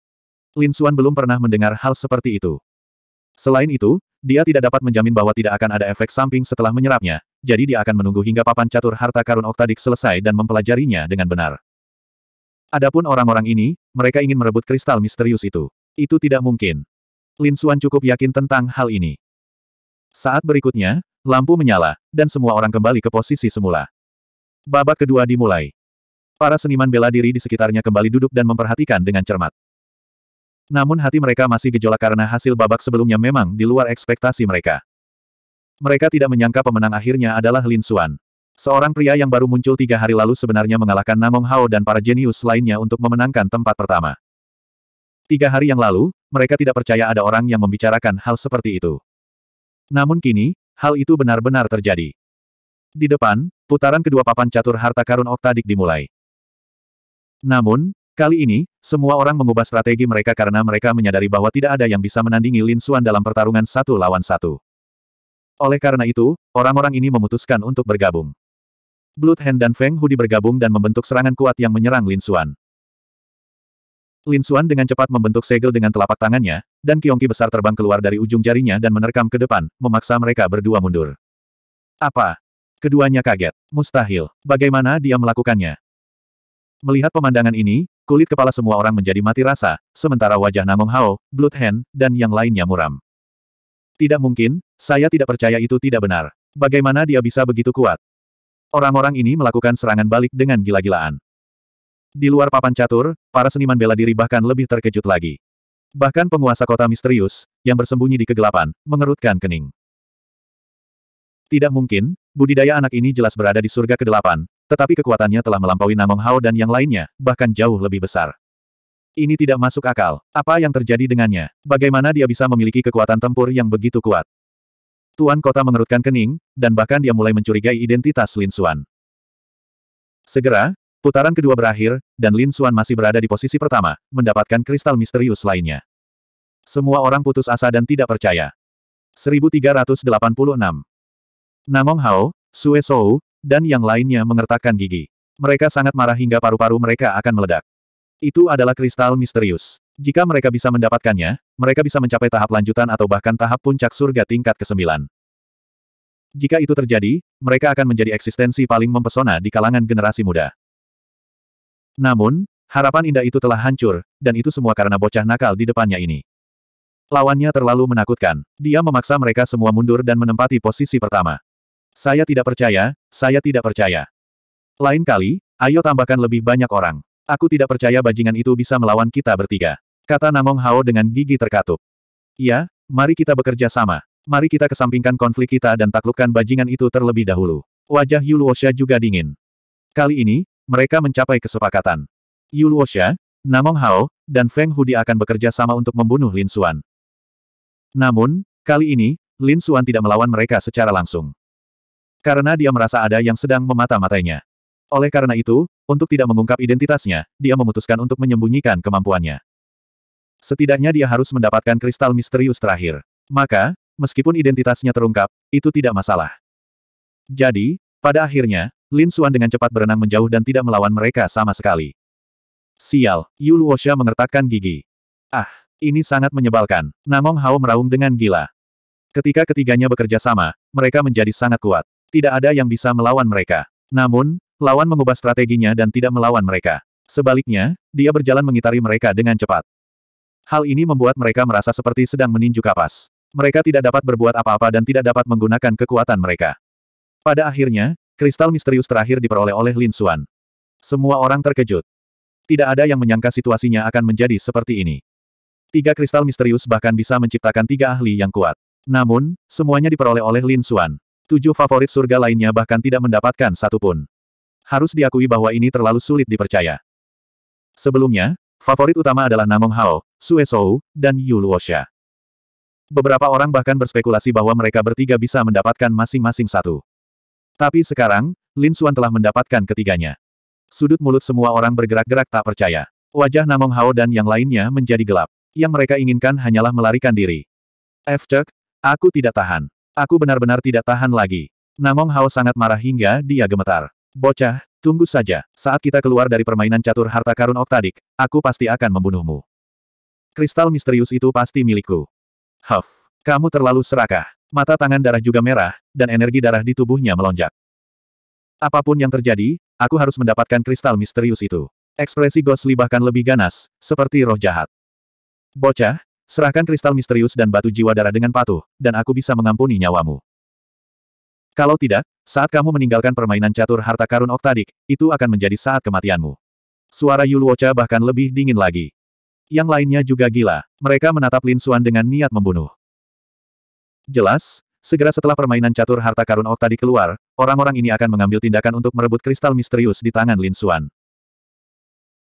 Lin Xuan belum pernah mendengar hal seperti itu. Selain itu, dia tidak dapat menjamin bahwa tidak akan ada efek samping setelah menyerapnya, jadi dia akan menunggu hingga papan catur harta karun oktadik selesai dan mempelajarinya dengan benar. Adapun orang-orang ini, mereka ingin merebut kristal misterius itu. Itu tidak mungkin. Lin Xuan cukup yakin tentang hal ini. Saat berikutnya, lampu menyala, dan semua orang kembali ke posisi semula. Babak kedua dimulai. Para seniman bela diri di sekitarnya kembali duduk dan memperhatikan dengan cermat. Namun hati mereka masih gejolak karena hasil babak sebelumnya memang di luar ekspektasi mereka. Mereka tidak menyangka pemenang akhirnya adalah Lin Suan, Seorang pria yang baru muncul tiga hari lalu sebenarnya mengalahkan Nangong Hao dan para jenius lainnya untuk memenangkan tempat pertama. Tiga hari yang lalu, mereka tidak percaya ada orang yang membicarakan hal seperti itu. Namun kini, hal itu benar-benar terjadi. Di depan, putaran kedua papan catur harta karun oktadik dimulai. Namun, kali ini, semua orang mengubah strategi mereka karena mereka menyadari bahwa tidak ada yang bisa menandingi Lin Xuan dalam pertarungan satu lawan satu. Oleh karena itu, orang-orang ini memutuskan untuk bergabung. Blood Bloodhand dan Feng Hudi bergabung dan membentuk serangan kuat yang menyerang Lin Xuan. Lin Xuan dengan cepat membentuk segel dengan telapak tangannya, dan kiongki besar terbang keluar dari ujung jarinya dan menerkam ke depan, memaksa mereka berdua mundur. Apa? Keduanya kaget. Mustahil. Bagaimana dia melakukannya? Melihat pemandangan ini, kulit kepala semua orang menjadi mati rasa, sementara wajah Namong Hao, Blood Hand, dan yang lainnya muram. Tidak mungkin, saya tidak percaya itu tidak benar. Bagaimana dia bisa begitu kuat? Orang-orang ini melakukan serangan balik dengan gila-gilaan. Di luar papan catur, para seniman bela diri bahkan lebih terkejut lagi. Bahkan penguasa kota misterius, yang bersembunyi di kegelapan, mengerutkan kening. Tidak mungkin, budidaya anak ini jelas berada di surga kedelapan, tetapi kekuatannya telah melampaui Namong Hao dan yang lainnya, bahkan jauh lebih besar. Ini tidak masuk akal. Apa yang terjadi dengannya? Bagaimana dia bisa memiliki kekuatan tempur yang begitu kuat? Tuan kota mengerutkan kening, dan bahkan dia mulai mencurigai identitas Lin Xuan. Segera, Putaran kedua berakhir, dan Lin Xuan masih berada di posisi pertama, mendapatkan kristal misterius lainnya. Semua orang putus asa dan tidak percaya. 1386 Namong Hao, Sue Sou, dan yang lainnya mengertakkan gigi. Mereka sangat marah hingga paru-paru mereka akan meledak. Itu adalah kristal misterius. Jika mereka bisa mendapatkannya, mereka bisa mencapai tahap lanjutan atau bahkan tahap puncak surga tingkat ke-9. Jika itu terjadi, mereka akan menjadi eksistensi paling mempesona di kalangan generasi muda. Namun, harapan indah itu telah hancur, dan itu semua karena bocah nakal di depannya ini. Lawannya terlalu menakutkan. Dia memaksa mereka semua mundur dan menempati posisi pertama. Saya tidak percaya, saya tidak percaya. Lain kali, ayo tambahkan lebih banyak orang. Aku tidak percaya bajingan itu bisa melawan kita bertiga. Kata Namong Hao dengan gigi terkatup. Ya, mari kita bekerja sama. Mari kita kesampingkan konflik kita dan taklukkan bajingan itu terlebih dahulu. Wajah Yuluosha juga dingin. Kali ini, mereka mencapai kesepakatan. Yu Luosha, Namong Hao, dan Feng Hudi akan bekerja sama untuk membunuh Lin Xuan. Namun, kali ini, Lin Xuan tidak melawan mereka secara langsung. Karena dia merasa ada yang sedang memata-matainya. Oleh karena itu, untuk tidak mengungkap identitasnya, dia memutuskan untuk menyembunyikan kemampuannya. Setidaknya dia harus mendapatkan kristal misterius terakhir. Maka, meskipun identitasnya terungkap, itu tidak masalah. Jadi, pada akhirnya, Lin Suan dengan cepat berenang menjauh dan tidak melawan mereka sama sekali. Sial, Yu Luosha mengertakkan gigi. Ah, ini sangat menyebalkan. Namong Hao meraung dengan gila. Ketika ketiganya bekerja sama, mereka menjadi sangat kuat. Tidak ada yang bisa melawan mereka. Namun, lawan mengubah strateginya dan tidak melawan mereka. Sebaliknya, dia berjalan mengitari mereka dengan cepat. Hal ini membuat mereka merasa seperti sedang meninju kapas mereka tidak dapat berbuat apa-apa dan tidak dapat menggunakan kekuatan mereka. Pada akhirnya, Kristal misterius terakhir diperoleh oleh Lin Xuan. Semua orang terkejut. Tidak ada yang menyangka situasinya akan menjadi seperti ini. Tiga kristal misterius bahkan bisa menciptakan tiga ahli yang kuat. Namun, semuanya diperoleh oleh Lin Xuan. Tujuh favorit surga lainnya bahkan tidak mendapatkan satu pun. Harus diakui bahwa ini terlalu sulit dipercaya. Sebelumnya, favorit utama adalah Namong Hao, Sue Sou, dan Yu Luosha. Beberapa orang bahkan berspekulasi bahwa mereka bertiga bisa mendapatkan masing-masing satu. Tapi sekarang, Lin Suan telah mendapatkan ketiganya. Sudut mulut semua orang bergerak-gerak tak percaya. Wajah Namong Hao dan yang lainnya menjadi gelap. Yang mereka inginkan hanyalah melarikan diri. F. Cek, aku tidak tahan. Aku benar-benar tidak tahan lagi. Namong Hao sangat marah hingga dia gemetar. Bocah, tunggu saja. Saat kita keluar dari permainan catur harta karun oktadik, aku pasti akan membunuhmu. Kristal misterius itu pasti milikku. Huff, kamu terlalu serakah. Mata tangan darah juga merah, dan energi darah di tubuhnya melonjak. Apapun yang terjadi, aku harus mendapatkan kristal misterius itu. Ekspresi Gosli bahkan lebih ganas, seperti roh jahat. Bocah, serahkan kristal misterius dan batu jiwa darah dengan patuh, dan aku bisa mengampuni nyawamu. Kalau tidak, saat kamu meninggalkan permainan catur harta karun oktadik, itu akan menjadi saat kematianmu. Suara Yulwocha bahkan lebih dingin lagi. Yang lainnya juga gila. Mereka menatap Lin Suan dengan niat membunuh. Jelas, segera setelah permainan catur harta karun Ok tadi keluar, orang-orang ini akan mengambil tindakan untuk merebut kristal misterius di tangan Lin Xuan.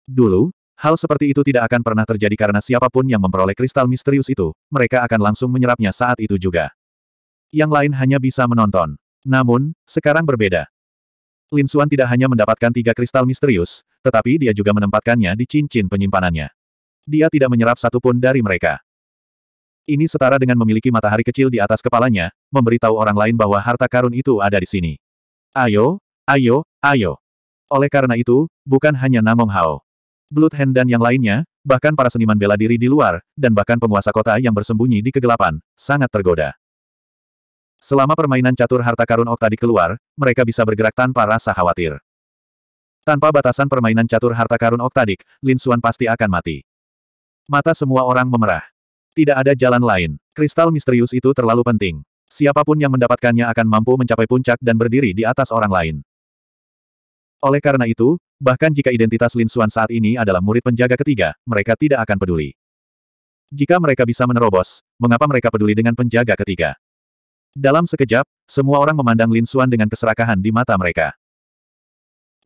Dulu, hal seperti itu tidak akan pernah terjadi karena siapapun yang memperoleh kristal misterius itu, mereka akan langsung menyerapnya saat itu juga. Yang lain hanya bisa menonton. Namun, sekarang berbeda. Lin Xuan tidak hanya mendapatkan tiga kristal misterius, tetapi dia juga menempatkannya di cincin penyimpanannya. Dia tidak menyerap satupun dari mereka. Ini setara dengan memiliki matahari kecil di atas kepalanya, memberitahu orang lain bahwa harta karun itu ada di sini. Ayo, ayo, ayo. Oleh karena itu, bukan hanya Namong Hao. Blood Hand dan yang lainnya, bahkan para seniman bela diri di luar, dan bahkan penguasa kota yang bersembunyi di kegelapan, sangat tergoda. Selama permainan catur harta karun Okta keluar, mereka bisa bergerak tanpa rasa khawatir. Tanpa batasan permainan catur harta karun Oktadik, Lin Suan pasti akan mati. Mata semua orang memerah. Tidak ada jalan lain. Kristal misterius itu terlalu penting. Siapapun yang mendapatkannya akan mampu mencapai puncak dan berdiri di atas orang lain. Oleh karena itu, bahkan jika identitas Lin Xuan saat ini adalah murid penjaga ketiga, mereka tidak akan peduli. Jika mereka bisa menerobos, mengapa mereka peduli dengan penjaga ketiga? Dalam sekejap, semua orang memandang Lin Xuan dengan keserakahan di mata mereka.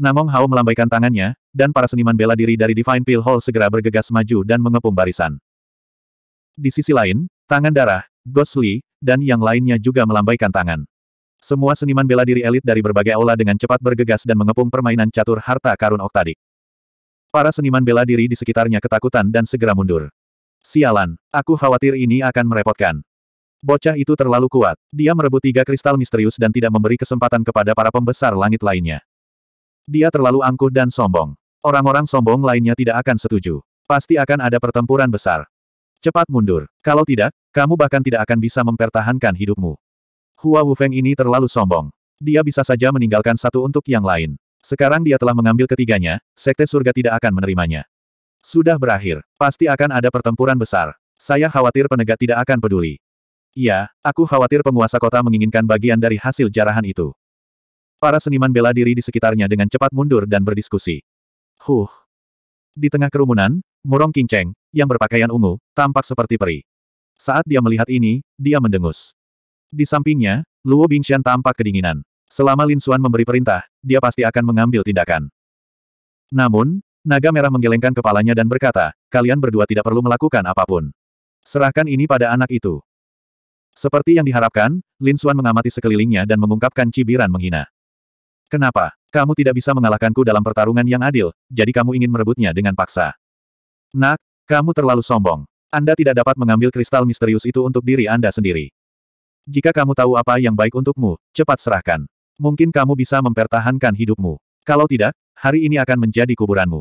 Namong Hao melambaikan tangannya, dan para seniman bela diri dari Divine Pill Hall segera bergegas maju dan mengepung barisan. Di sisi lain, tangan darah, Ghostly, dan yang lainnya juga melambaikan tangan. Semua seniman bela diri elit dari berbagai aula dengan cepat bergegas dan mengepung permainan catur harta karun oktadik. Para seniman bela diri di sekitarnya ketakutan dan segera mundur. Sialan, aku khawatir ini akan merepotkan. Bocah itu terlalu kuat. Dia merebut tiga kristal misterius dan tidak memberi kesempatan kepada para pembesar langit lainnya. Dia terlalu angkuh dan sombong. Orang-orang sombong lainnya tidak akan setuju. Pasti akan ada pertempuran besar. Cepat mundur. Kalau tidak, kamu bahkan tidak akan bisa mempertahankan hidupmu. Hua Wufeng ini terlalu sombong. Dia bisa saja meninggalkan satu untuk yang lain. Sekarang dia telah mengambil ketiganya, Sekte Surga tidak akan menerimanya. Sudah berakhir. Pasti akan ada pertempuran besar. Saya khawatir penegak tidak akan peduli. Ya, aku khawatir penguasa kota menginginkan bagian dari hasil jarahan itu. Para seniman bela diri di sekitarnya dengan cepat mundur dan berdiskusi. Huh, di tengah kerumunan, Murong Kingceng, yang berpakaian ungu, tampak seperti peri. Saat dia melihat ini, dia mendengus. Di sampingnya, Luo Bingxian tampak kedinginan. Selama Lin Xuan memberi perintah, dia pasti akan mengambil tindakan. Namun, naga merah menggelengkan kepalanya dan berkata, kalian berdua tidak perlu melakukan apapun. Serahkan ini pada anak itu. Seperti yang diharapkan, Lin Xuan mengamati sekelilingnya dan mengungkapkan cibiran menghina. Kenapa? Kamu tidak bisa mengalahkanku dalam pertarungan yang adil, jadi kamu ingin merebutnya dengan paksa. Nak, kamu terlalu sombong. Anda tidak dapat mengambil kristal misterius itu untuk diri Anda sendiri. Jika kamu tahu apa yang baik untukmu, cepat serahkan. Mungkin kamu bisa mempertahankan hidupmu. Kalau tidak, hari ini akan menjadi kuburanmu.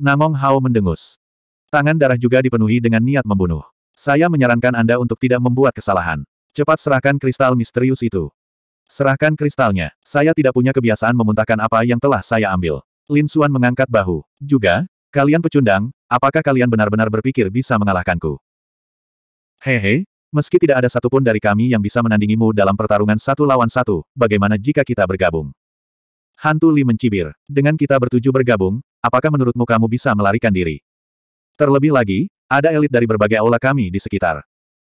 Namong Hao mendengus. Tangan darah juga dipenuhi dengan niat membunuh. Saya menyarankan Anda untuk tidak membuat kesalahan. Cepat serahkan kristal misterius itu. Serahkan kristalnya. Saya tidak punya kebiasaan memuntahkan apa yang telah saya ambil. Lin Suan mengangkat bahu. Juga, kalian pecundang, apakah kalian benar-benar berpikir bisa mengalahkanku? Hehe, meski tidak ada satupun dari kami yang bisa menandingimu dalam pertarungan satu lawan satu, bagaimana jika kita bergabung? Hantu Li mencibir. Dengan kita bertujuh bergabung, apakah menurutmu kamu bisa melarikan diri? Terlebih lagi, ada elit dari berbagai aula kami di sekitar.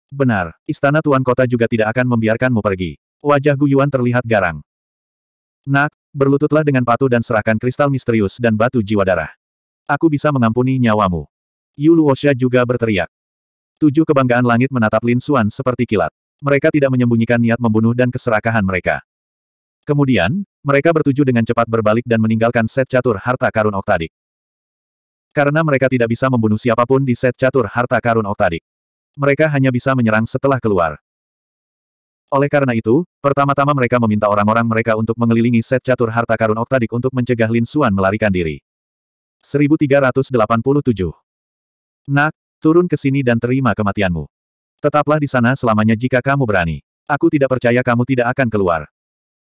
Benar, istana tuan kota juga tidak akan membiarkanmu pergi. Wajah Guyuan terlihat garang. Nak, berlututlah dengan patuh dan serahkan kristal misterius dan batu jiwa darah. Aku bisa mengampuni nyawamu. Yu Luosha juga berteriak. Tujuh kebanggaan langit menatap Lin Xuan seperti kilat. Mereka tidak menyembunyikan niat membunuh dan keserakahan mereka. Kemudian, mereka bertuju dengan cepat berbalik dan meninggalkan set catur harta karun oktadik. Karena mereka tidak bisa membunuh siapapun di set catur harta karun oktadik. Mereka hanya bisa menyerang setelah keluar. Oleh karena itu, pertama-tama mereka meminta orang-orang mereka untuk mengelilingi set catur harta karun oktadik untuk mencegah Lin Suan melarikan diri. 1387 Nak, turun ke sini dan terima kematianmu. Tetaplah di sana selamanya jika kamu berani. Aku tidak percaya kamu tidak akan keluar.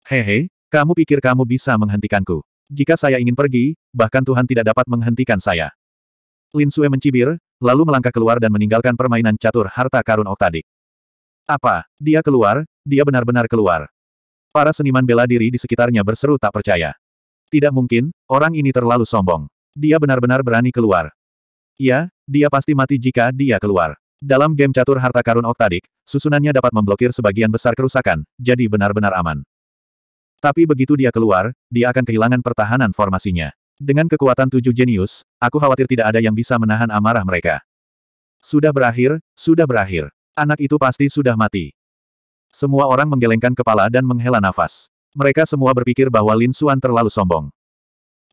Hehe, kamu pikir kamu bisa menghentikanku. Jika saya ingin pergi, bahkan Tuhan tidak dapat menghentikan saya. Lin Sue mencibir, lalu melangkah keluar dan meninggalkan permainan catur harta karun oktadik. Apa? Dia keluar, dia benar-benar keluar. Para seniman bela diri di sekitarnya berseru tak percaya. Tidak mungkin, orang ini terlalu sombong. Dia benar-benar berani keluar. Ya, dia pasti mati jika dia keluar. Dalam game catur harta karun oktadik, susunannya dapat memblokir sebagian besar kerusakan, jadi benar-benar aman. Tapi begitu dia keluar, dia akan kehilangan pertahanan formasinya. Dengan kekuatan tujuh jenius, aku khawatir tidak ada yang bisa menahan amarah mereka. Sudah berakhir, sudah berakhir. Anak itu pasti sudah mati. Semua orang menggelengkan kepala dan menghela nafas. Mereka semua berpikir bahwa Lin Suan terlalu sombong.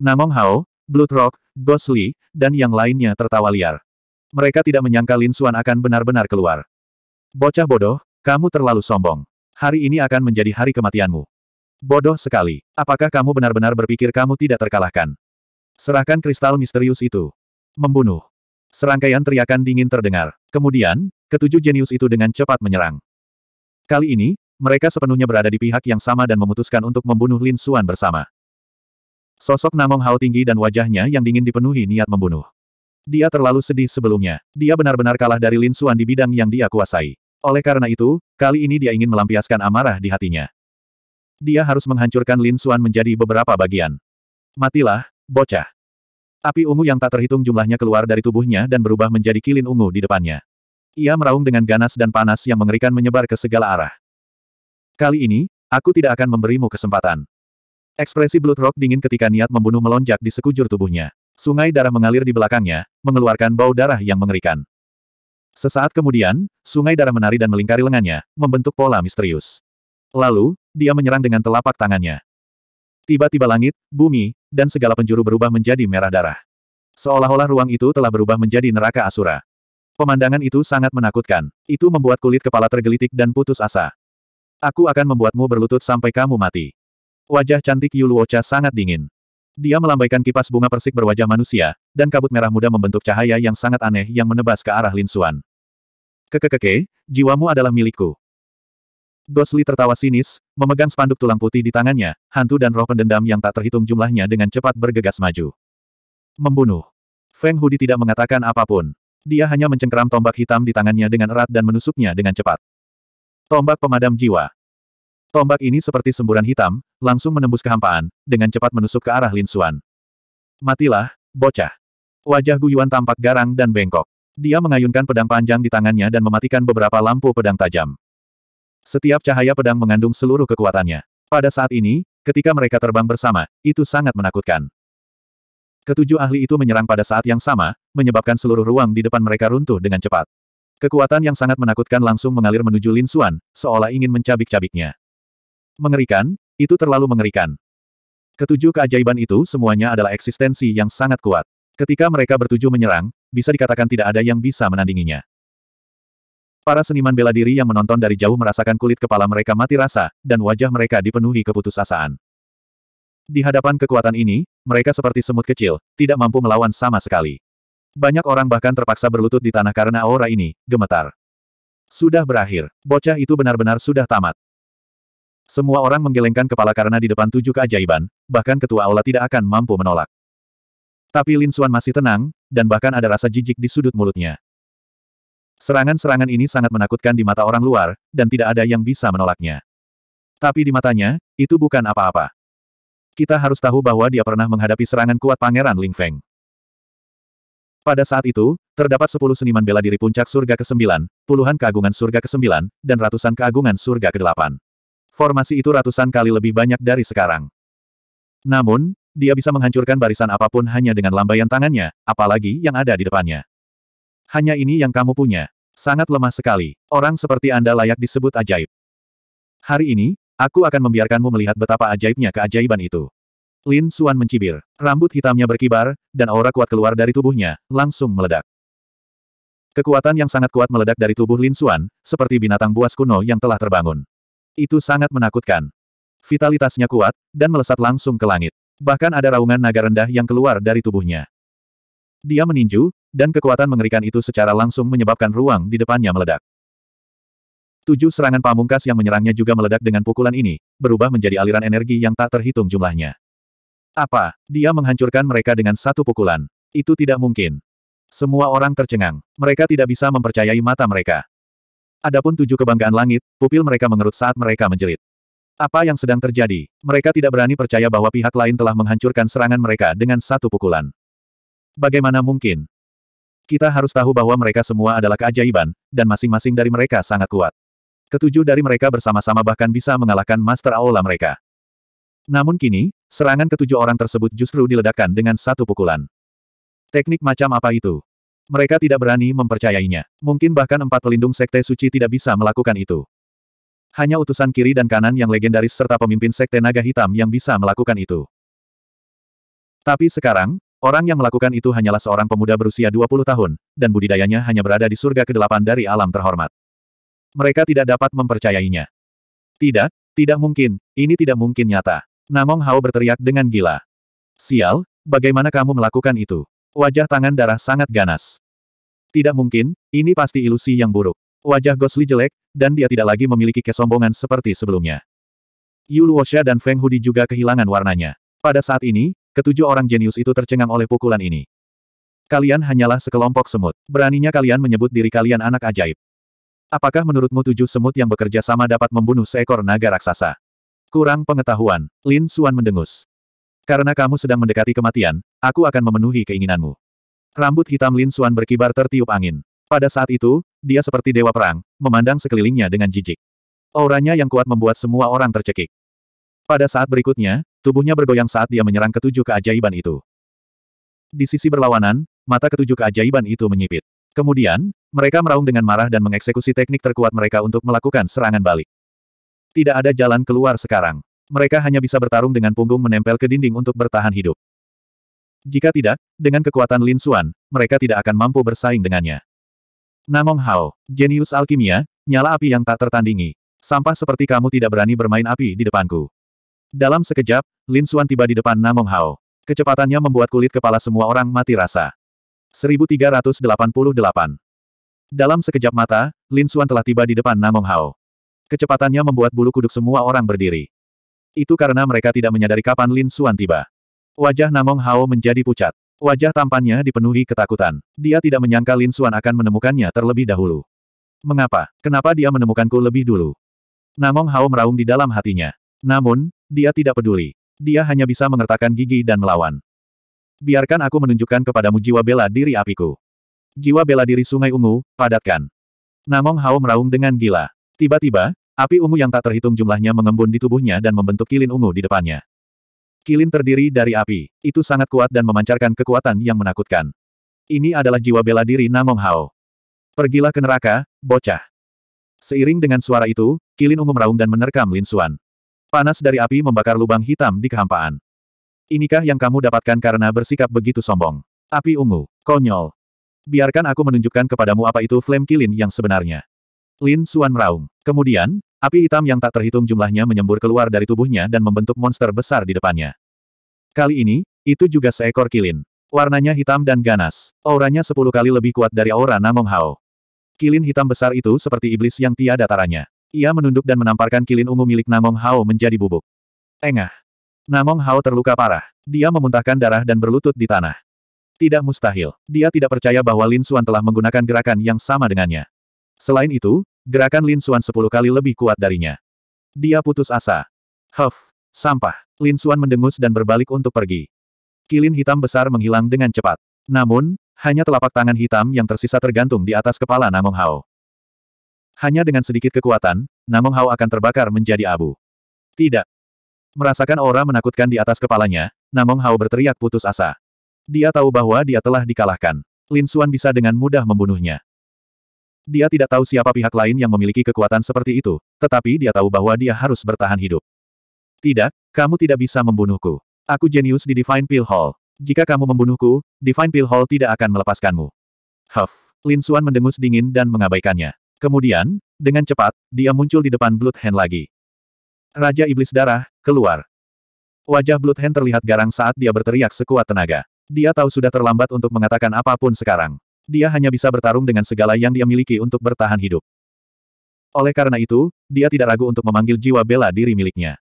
Namong Hao, Blood Rock, Ghost Li, dan yang lainnya tertawa liar. Mereka tidak menyangka Lin Suan akan benar-benar keluar. Bocah bodoh, kamu terlalu sombong. Hari ini akan menjadi hari kematianmu. Bodoh sekali. Apakah kamu benar-benar berpikir kamu tidak terkalahkan? Serahkan kristal misterius itu. Membunuh. Serangkaian teriakan dingin terdengar. Kemudian, Ketujuh jenius itu dengan cepat menyerang. Kali ini, mereka sepenuhnya berada di pihak yang sama dan memutuskan untuk membunuh Lin Suan bersama. Sosok Namong Hao tinggi dan wajahnya yang dingin dipenuhi niat membunuh. Dia terlalu sedih sebelumnya. Dia benar-benar kalah dari Lin Suan di bidang yang dia kuasai. Oleh karena itu, kali ini dia ingin melampiaskan amarah di hatinya. Dia harus menghancurkan Lin Suan menjadi beberapa bagian. Matilah, bocah. Api ungu yang tak terhitung jumlahnya keluar dari tubuhnya dan berubah menjadi kilin ungu di depannya. Ia meraung dengan ganas dan panas yang mengerikan menyebar ke segala arah. Kali ini, aku tidak akan memberimu kesempatan. Ekspresi Blood Rock dingin ketika niat membunuh melonjak di sekujur tubuhnya. Sungai darah mengalir di belakangnya, mengeluarkan bau darah yang mengerikan. Sesaat kemudian, sungai darah menari dan melingkari lengannya, membentuk pola misterius. Lalu, dia menyerang dengan telapak tangannya. Tiba-tiba langit, bumi, dan segala penjuru berubah menjadi merah darah. Seolah-olah ruang itu telah berubah menjadi neraka asura. Pemandangan itu sangat menakutkan. Itu membuat kulit kepala tergelitik dan putus asa. Aku akan membuatmu berlutut sampai kamu mati. Wajah cantik Yuluocha sangat dingin. Dia melambaikan kipas bunga persik berwajah manusia, dan kabut merah muda membentuk cahaya yang sangat aneh yang menebas ke arah Lin Xuan. Kekekeke, jiwamu adalah milikku. Gosli tertawa sinis, memegang spanduk tulang putih di tangannya, hantu dan roh pendendam yang tak terhitung jumlahnya dengan cepat bergegas maju. Membunuh. Feng Hudi tidak mengatakan apapun. Dia hanya mencengkeram tombak hitam di tangannya dengan erat dan menusuknya dengan cepat. Tombak pemadam jiwa. Tombak ini seperti semburan hitam, langsung menembus kehampaan, dengan cepat menusuk ke arah Lin Xuan. Matilah, bocah. Wajah Guyuan tampak garang dan bengkok. Dia mengayunkan pedang panjang di tangannya dan mematikan beberapa lampu pedang tajam. Setiap cahaya pedang mengandung seluruh kekuatannya. Pada saat ini, ketika mereka terbang bersama, itu sangat menakutkan. Ketujuh ahli itu menyerang pada saat yang sama, menyebabkan seluruh ruang di depan mereka runtuh dengan cepat. Kekuatan yang sangat menakutkan langsung mengalir menuju Lin Xuan, seolah ingin mencabik-cabiknya. Mengerikan, itu terlalu mengerikan. Ketujuh keajaiban itu semuanya adalah eksistensi yang sangat kuat. Ketika mereka bertujuh menyerang, bisa dikatakan tidak ada yang bisa menandinginya. Para seniman bela diri yang menonton dari jauh merasakan kulit kepala mereka mati rasa, dan wajah mereka dipenuhi keputusasaan. Di hadapan kekuatan ini, mereka seperti semut kecil, tidak mampu melawan sama sekali. Banyak orang bahkan terpaksa berlutut di tanah karena aura ini, gemetar. Sudah berakhir, bocah itu benar-benar sudah tamat. Semua orang menggelengkan kepala karena di depan tujuh keajaiban, bahkan ketua aula tidak akan mampu menolak. Tapi Lin Suan masih tenang, dan bahkan ada rasa jijik di sudut mulutnya. Serangan-serangan ini sangat menakutkan di mata orang luar, dan tidak ada yang bisa menolaknya. Tapi di matanya, itu bukan apa-apa. Kita harus tahu bahwa dia pernah menghadapi serangan kuat Pangeran Ling Feng. Pada saat itu, terdapat sepuluh seniman bela diri puncak surga ke-9, puluhan keagungan surga ke-9, dan ratusan keagungan surga ke-8. Formasi itu ratusan kali lebih banyak dari sekarang. Namun, dia bisa menghancurkan barisan apapun hanya dengan lambaian tangannya, apalagi yang ada di depannya. Hanya ini yang kamu punya. Sangat lemah sekali. Orang seperti Anda layak disebut ajaib. Hari ini, Aku akan membiarkanmu melihat betapa ajaibnya keajaiban itu. Lin Suan mencibir. Rambut hitamnya berkibar, dan aura kuat keluar dari tubuhnya, langsung meledak. Kekuatan yang sangat kuat meledak dari tubuh Lin Suan, seperti binatang buas kuno yang telah terbangun. Itu sangat menakutkan. Vitalitasnya kuat, dan melesat langsung ke langit. Bahkan ada raungan naga rendah yang keluar dari tubuhnya. Dia meninju, dan kekuatan mengerikan itu secara langsung menyebabkan ruang di depannya meledak. Tujuh serangan pamungkas yang menyerangnya juga meledak dengan pukulan ini, berubah menjadi aliran energi yang tak terhitung jumlahnya. Apa? Dia menghancurkan mereka dengan satu pukulan. Itu tidak mungkin. Semua orang tercengang. Mereka tidak bisa mempercayai mata mereka. Adapun tujuh kebanggaan langit, pupil mereka mengerut saat mereka menjerit. Apa yang sedang terjadi? Mereka tidak berani percaya bahwa pihak lain telah menghancurkan serangan mereka dengan satu pukulan. Bagaimana mungkin? Kita harus tahu bahwa mereka semua adalah keajaiban, dan masing-masing dari mereka sangat kuat. Ketujuh dari mereka bersama-sama bahkan bisa mengalahkan Master Aula mereka. Namun kini, serangan ketujuh orang tersebut justru diledakkan dengan satu pukulan. Teknik macam apa itu? Mereka tidak berani mempercayainya. Mungkin bahkan empat pelindung Sekte Suci tidak bisa melakukan itu. Hanya utusan kiri dan kanan yang legendaris serta pemimpin Sekte Naga Hitam yang bisa melakukan itu. Tapi sekarang, orang yang melakukan itu hanyalah seorang pemuda berusia 20 tahun, dan budidayanya hanya berada di surga ke-8 dari alam terhormat. Mereka tidak dapat mempercayainya. Tidak, tidak mungkin, ini tidak mungkin nyata. Namong Hao berteriak dengan gila. Sial, bagaimana kamu melakukan itu? Wajah tangan darah sangat ganas. Tidak mungkin, ini pasti ilusi yang buruk. Wajah Gosli jelek, dan dia tidak lagi memiliki kesombongan seperti sebelumnya. Yu Luosha dan Feng Hudi juga kehilangan warnanya. Pada saat ini, ketujuh orang jenius itu tercengang oleh pukulan ini. Kalian hanyalah sekelompok semut. Beraninya kalian menyebut diri kalian anak ajaib. Apakah menurutmu tujuh semut yang bekerja sama dapat membunuh seekor naga raksasa? Kurang pengetahuan, Lin Suan mendengus. Karena kamu sedang mendekati kematian, aku akan memenuhi keinginanmu. Rambut hitam Lin Suan berkibar tertiup angin. Pada saat itu, dia seperti dewa perang, memandang sekelilingnya dengan jijik. Auranya yang kuat membuat semua orang tercekik. Pada saat berikutnya, tubuhnya bergoyang saat dia menyerang ketujuh keajaiban itu. Di sisi berlawanan, mata ketujuh keajaiban itu menyipit. Kemudian, mereka meraung dengan marah dan mengeksekusi teknik terkuat mereka untuk melakukan serangan balik. Tidak ada jalan keluar sekarang. Mereka hanya bisa bertarung dengan punggung menempel ke dinding untuk bertahan hidup. Jika tidak, dengan kekuatan Lin Xuan, mereka tidak akan mampu bersaing dengannya. Namong Hao, jenius alkimia, nyala api yang tak tertandingi. Sampah seperti kamu tidak berani bermain api di depanku. Dalam sekejap, Lin Xuan tiba di depan Namong Hao. Kecepatannya membuat kulit kepala semua orang mati rasa. 1388. Dalam sekejap mata, Lin Xuan telah tiba di depan Namong Hao. Kecepatannya membuat bulu kuduk semua orang berdiri. Itu karena mereka tidak menyadari kapan Lin Xuan tiba. Wajah Namong Hao menjadi pucat. Wajah tampannya dipenuhi ketakutan. Dia tidak menyangka Lin Xuan akan menemukannya terlebih dahulu. Mengapa? Kenapa dia menemukanku lebih dulu? Namong Hao meraung di dalam hatinya. Namun, dia tidak peduli. Dia hanya bisa mengertakkan gigi dan melawan. Biarkan aku menunjukkan kepadamu jiwa bela diri apiku. Jiwa bela diri sungai ungu, padatkan. Namong Hao meraung dengan gila. Tiba-tiba, api ungu yang tak terhitung jumlahnya mengembun di tubuhnya dan membentuk kilin ungu di depannya. Kilin terdiri dari api. Itu sangat kuat dan memancarkan kekuatan yang menakutkan. Ini adalah jiwa bela diri Namong Hao. Pergilah ke neraka, bocah. Seiring dengan suara itu, kilin ungu meraung dan menerkam Lin Suan. Panas dari api membakar lubang hitam di kehampaan. Inikah yang kamu dapatkan karena bersikap begitu sombong? Api ungu. Konyol. Biarkan aku menunjukkan kepadamu apa itu flame kilin yang sebenarnya. Lin Suan meraung. Kemudian, api hitam yang tak terhitung jumlahnya menyembur keluar dari tubuhnya dan membentuk monster besar di depannya. Kali ini, itu juga seekor kilin. Warnanya hitam dan ganas. Auranya sepuluh kali lebih kuat dari aura Namong Hao. Kilin hitam besar itu seperti iblis yang tiada taranya. Ia menunduk dan menamparkan kilin ungu milik Namong Hao menjadi bubuk. Engah. Namong Hao terluka parah. Dia memuntahkan darah dan berlutut di tanah. Tidak mustahil. Dia tidak percaya bahwa Lin Xuan telah menggunakan gerakan yang sama dengannya. Selain itu, gerakan Lin Xuan sepuluh kali lebih kuat darinya. Dia putus asa. Huff. Sampah. Lin Xuan mendengus dan berbalik untuk pergi. Kilin hitam besar menghilang dengan cepat. Namun, hanya telapak tangan hitam yang tersisa tergantung di atas kepala Namong Hao. Hanya dengan sedikit kekuatan, Namong Hao akan terbakar menjadi abu. Tidak, Merasakan aura menakutkan di atas kepalanya, Namong Hao berteriak putus asa. Dia tahu bahwa dia telah dikalahkan. Lin Xuan bisa dengan mudah membunuhnya. Dia tidak tahu siapa pihak lain yang memiliki kekuatan seperti itu, tetapi dia tahu bahwa dia harus bertahan hidup. Tidak, kamu tidak bisa membunuhku. Aku jenius di Divine Pill Hall. Jika kamu membunuhku, Divine Pill Hall tidak akan melepaskanmu. Huff, Lin Xuan mendengus dingin dan mengabaikannya. Kemudian, dengan cepat, dia muncul di depan Blood Hand lagi. Raja Iblis Darah, keluar. Wajah Blood terlihat garang saat dia berteriak sekuat tenaga. Dia tahu sudah terlambat untuk mengatakan apapun sekarang. Dia hanya bisa bertarung dengan segala yang dia miliki untuk bertahan hidup. Oleh karena itu, dia tidak ragu untuk memanggil jiwa bela diri miliknya.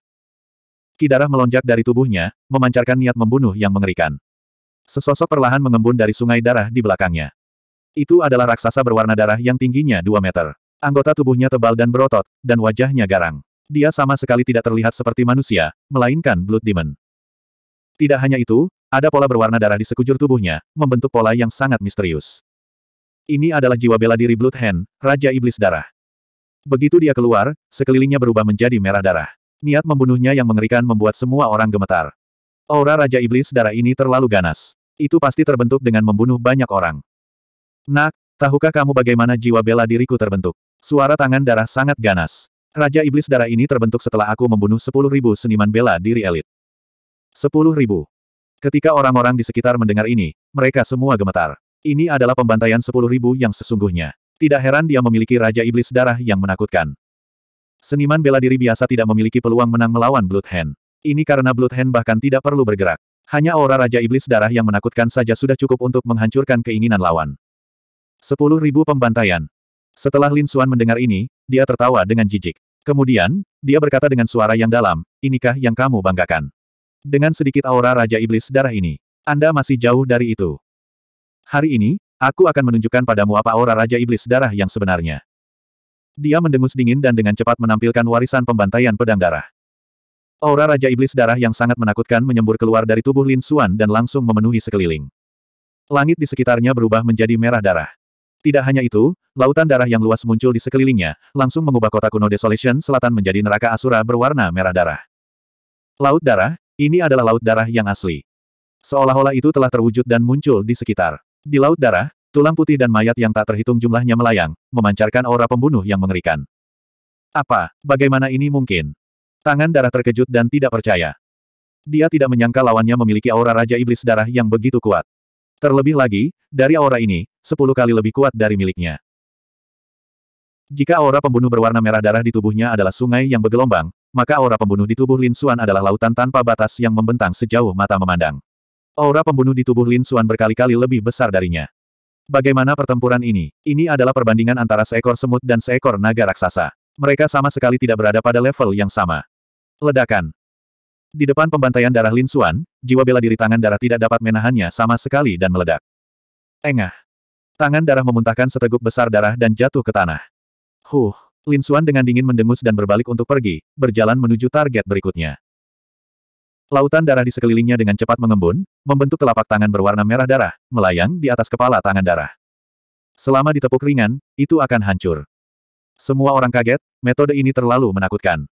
Kidarah melonjak dari tubuhnya, memancarkan niat membunuh yang mengerikan. Sesosok perlahan mengembun dari sungai darah di belakangnya. Itu adalah raksasa berwarna darah yang tingginya 2 meter. Anggota tubuhnya tebal dan berotot, dan wajahnya garang. Dia sama sekali tidak terlihat seperti manusia, melainkan Blood Demon. Tidak hanya itu, ada pola berwarna darah di sekujur tubuhnya, membentuk pola yang sangat misterius. Ini adalah jiwa bela diri Blood Hand, Raja Iblis Darah. Begitu dia keluar, sekelilingnya berubah menjadi merah darah. Niat membunuhnya yang mengerikan membuat semua orang gemetar. Aura Raja Iblis Darah ini terlalu ganas. Itu pasti terbentuk dengan membunuh banyak orang. Nak, tahukah kamu bagaimana jiwa bela diriku terbentuk? Suara tangan darah sangat ganas. Raja Iblis Darah ini terbentuk setelah aku membunuh sepuluh ribu seniman bela diri elit. Sepuluh ribu. Ketika orang-orang di sekitar mendengar ini, mereka semua gemetar. Ini adalah pembantaian sepuluh ribu yang sesungguhnya. Tidak heran dia memiliki Raja Iblis Darah yang menakutkan. Seniman bela diri biasa tidak memiliki peluang menang melawan Blood Bloodhand. Ini karena Blood Bloodhand bahkan tidak perlu bergerak. Hanya aura Raja Iblis Darah yang menakutkan saja sudah cukup untuk menghancurkan keinginan lawan. Sepuluh ribu pembantaian. Setelah Lin Suan mendengar ini, dia tertawa dengan jijik. Kemudian, dia berkata dengan suara yang dalam, inikah yang kamu banggakan? Dengan sedikit aura Raja Iblis darah ini, Anda masih jauh dari itu. Hari ini, aku akan menunjukkan padamu apa aura Raja Iblis darah yang sebenarnya. Dia mendengus dingin dan dengan cepat menampilkan warisan pembantaian pedang darah. Aura Raja Iblis darah yang sangat menakutkan menyembur keluar dari tubuh Lin Suan dan langsung memenuhi sekeliling. Langit di sekitarnya berubah menjadi merah darah. Tidak hanya itu, lautan darah yang luas muncul di sekelilingnya, langsung mengubah kota kuno Desolation Selatan menjadi neraka Asura berwarna merah darah. Laut darah, ini adalah laut darah yang asli. Seolah-olah itu telah terwujud dan muncul di sekitar. Di laut darah, tulang putih dan mayat yang tak terhitung jumlahnya melayang, memancarkan aura pembunuh yang mengerikan. Apa, bagaimana ini mungkin? Tangan darah terkejut dan tidak percaya. Dia tidak menyangka lawannya memiliki aura Raja Iblis Darah yang begitu kuat. Terlebih lagi, dari aura ini, sepuluh kali lebih kuat dari miliknya. Jika aura pembunuh berwarna merah darah di tubuhnya adalah sungai yang bergelombang, maka aura pembunuh di tubuh Lin Xuan adalah lautan tanpa batas yang membentang sejauh mata memandang. Aura pembunuh di tubuh Lin Xuan berkali-kali lebih besar darinya. Bagaimana pertempuran ini? Ini adalah perbandingan antara seekor semut dan seekor naga raksasa. Mereka sama sekali tidak berada pada level yang sama. Ledakan. Di depan pembantaian darah Lin Xuan, jiwa bela diri tangan darah tidak dapat menahannya sama sekali dan meledak. Engah. Tangan darah memuntahkan seteguk besar darah dan jatuh ke tanah. Huh. Lin Xuan dengan dingin mendengus dan berbalik untuk pergi, berjalan menuju target berikutnya. Lautan darah di sekelilingnya dengan cepat mengembun, membentuk telapak tangan berwarna merah darah, melayang di atas kepala tangan darah. Selama ditepuk ringan, itu akan hancur. Semua orang kaget, metode ini terlalu menakutkan.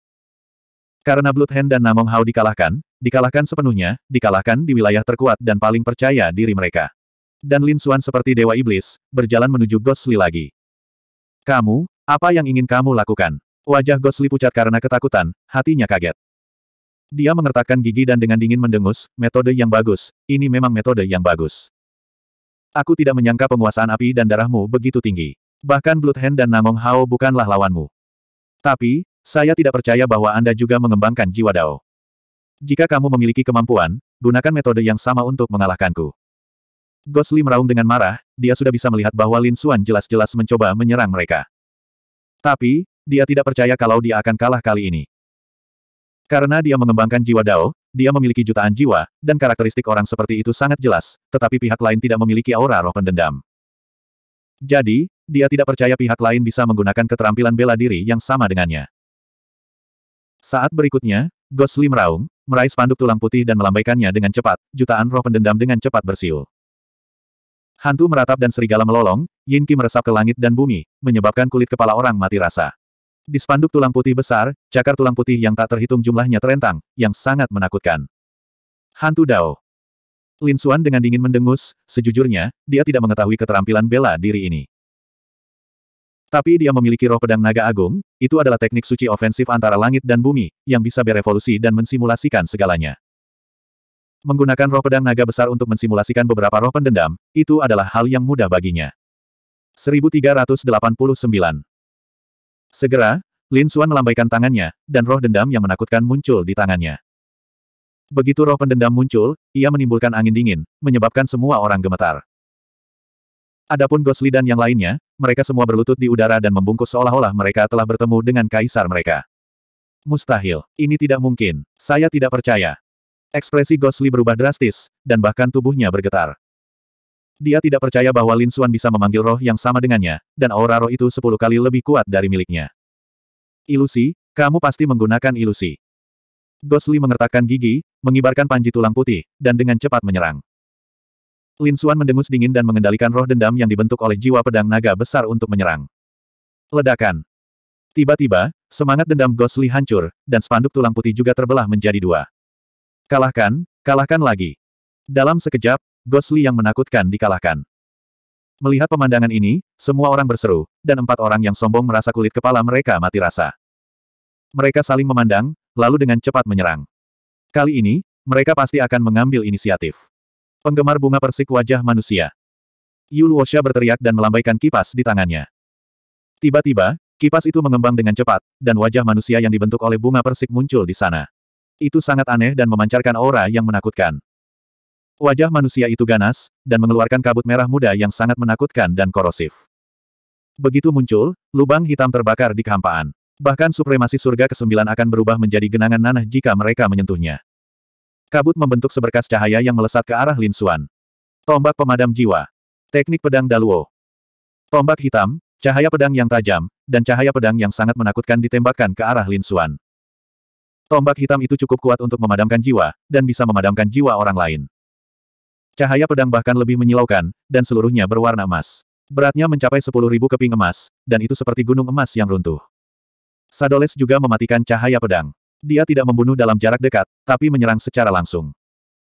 Karena Blood Hand dan Namong Hao dikalahkan, dikalahkan sepenuhnya, dikalahkan di wilayah terkuat dan paling percaya diri mereka. Dan Lin Xuan seperti Dewa Iblis, berjalan menuju Gosli lagi. Kamu, apa yang ingin kamu lakukan? Wajah Gosli pucat karena ketakutan, hatinya kaget. Dia mengertakkan gigi dan dengan dingin mendengus, metode yang bagus, ini memang metode yang bagus. Aku tidak menyangka penguasaan api dan darahmu begitu tinggi. Bahkan Blood Hand dan Namong Hao bukanlah lawanmu. Tapi, saya tidak percaya bahwa Anda juga mengembangkan jiwa Dao. Jika kamu memiliki kemampuan, gunakan metode yang sama untuk mengalahkanku. Gosli meraung dengan marah, dia sudah bisa melihat bahwa Lin Xuan jelas-jelas mencoba menyerang mereka. Tapi, dia tidak percaya kalau dia akan kalah kali ini. Karena dia mengembangkan jiwa Dao, dia memiliki jutaan jiwa, dan karakteristik orang seperti itu sangat jelas, tetapi pihak lain tidak memiliki aura roh pendendam. Jadi, dia tidak percaya pihak lain bisa menggunakan keterampilan bela diri yang sama dengannya. Saat berikutnya, Gosli meraung, meraih spanduk tulang putih dan melambaikannya dengan cepat, jutaan roh pendendam dengan cepat bersiul. Hantu meratap dan serigala melolong, Yin Qi meresap ke langit dan bumi, menyebabkan kulit kepala orang mati rasa. Di spanduk tulang putih besar, cakar tulang putih yang tak terhitung jumlahnya terentang, yang sangat menakutkan. Hantu Dao. Lin Xuan dengan dingin mendengus, sejujurnya, dia tidak mengetahui keterampilan bela diri ini. Tapi dia memiliki roh pedang naga agung, itu adalah teknik suci ofensif antara langit dan bumi, yang bisa berevolusi dan mensimulasikan segalanya. Menggunakan roh pedang naga besar untuk mensimulasikan beberapa roh pendendam, itu adalah hal yang mudah baginya. 1389 Segera, Lin Xuan melambaikan tangannya, dan roh dendam yang menakutkan muncul di tangannya. Begitu roh pendendam muncul, ia menimbulkan angin dingin, menyebabkan semua orang gemetar. Adapun Gosli dan yang lainnya, mereka semua berlutut di udara dan membungkus seolah-olah mereka telah bertemu dengan kaisar mereka. Mustahil. Ini tidak mungkin. Saya tidak percaya. Ekspresi Gosli berubah drastis, dan bahkan tubuhnya bergetar. Dia tidak percaya bahwa Lin Xuan bisa memanggil roh yang sama dengannya, dan aura roh itu sepuluh kali lebih kuat dari miliknya. Ilusi, kamu pasti menggunakan ilusi. Gosli mengertakkan gigi, mengibarkan panji tulang putih, dan dengan cepat menyerang. Lin Suan mendengus dingin dan mengendalikan roh dendam yang dibentuk oleh jiwa pedang naga besar untuk menyerang. Ledakan. Tiba-tiba, semangat dendam Ghost hancur, dan spanduk tulang putih juga terbelah menjadi dua. Kalahkan, kalahkan lagi. Dalam sekejap, Ghost yang menakutkan dikalahkan. Melihat pemandangan ini, semua orang berseru, dan empat orang yang sombong merasa kulit kepala mereka mati rasa. Mereka saling memandang, lalu dengan cepat menyerang. Kali ini, mereka pasti akan mengambil inisiatif. Penggemar bunga persik wajah manusia. Yu Luosha berteriak dan melambaikan kipas di tangannya. Tiba-tiba, kipas itu mengembang dengan cepat, dan wajah manusia yang dibentuk oleh bunga persik muncul di sana. Itu sangat aneh dan memancarkan aura yang menakutkan. Wajah manusia itu ganas, dan mengeluarkan kabut merah muda yang sangat menakutkan dan korosif. Begitu muncul, lubang hitam terbakar di kehampaan. Bahkan supremasi surga ke-9 akan berubah menjadi genangan nanah jika mereka menyentuhnya. Kabut membentuk seberkas cahaya yang melesat ke arah Lin Xuan. Tombak pemadam jiwa. Teknik pedang Daluo. Tombak hitam, cahaya pedang yang tajam, dan cahaya pedang yang sangat menakutkan ditembakkan ke arah Lin Xuan. Tombak hitam itu cukup kuat untuk memadamkan jiwa, dan bisa memadamkan jiwa orang lain. Cahaya pedang bahkan lebih menyilaukan, dan seluruhnya berwarna emas. Beratnya mencapai 10.000 keping emas, dan itu seperti gunung emas yang runtuh. Sadoles juga mematikan cahaya pedang. Dia tidak membunuh dalam jarak dekat, tapi menyerang secara langsung.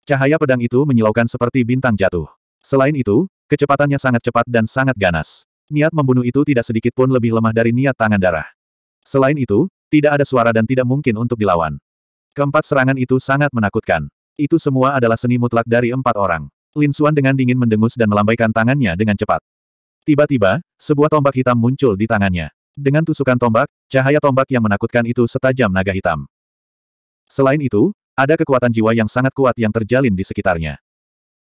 Cahaya pedang itu menyilaukan seperti bintang jatuh. Selain itu, kecepatannya sangat cepat dan sangat ganas. Niat membunuh itu tidak sedikit pun lebih lemah dari niat tangan darah. Selain itu, tidak ada suara dan tidak mungkin untuk dilawan. Keempat serangan itu sangat menakutkan. Itu semua adalah seni mutlak dari empat orang. Lin Suan dengan dingin mendengus dan melambaikan tangannya dengan cepat. Tiba-tiba, sebuah tombak hitam muncul di tangannya. Dengan tusukan tombak, cahaya tombak yang menakutkan itu setajam naga hitam. Selain itu, ada kekuatan jiwa yang sangat kuat yang terjalin di sekitarnya.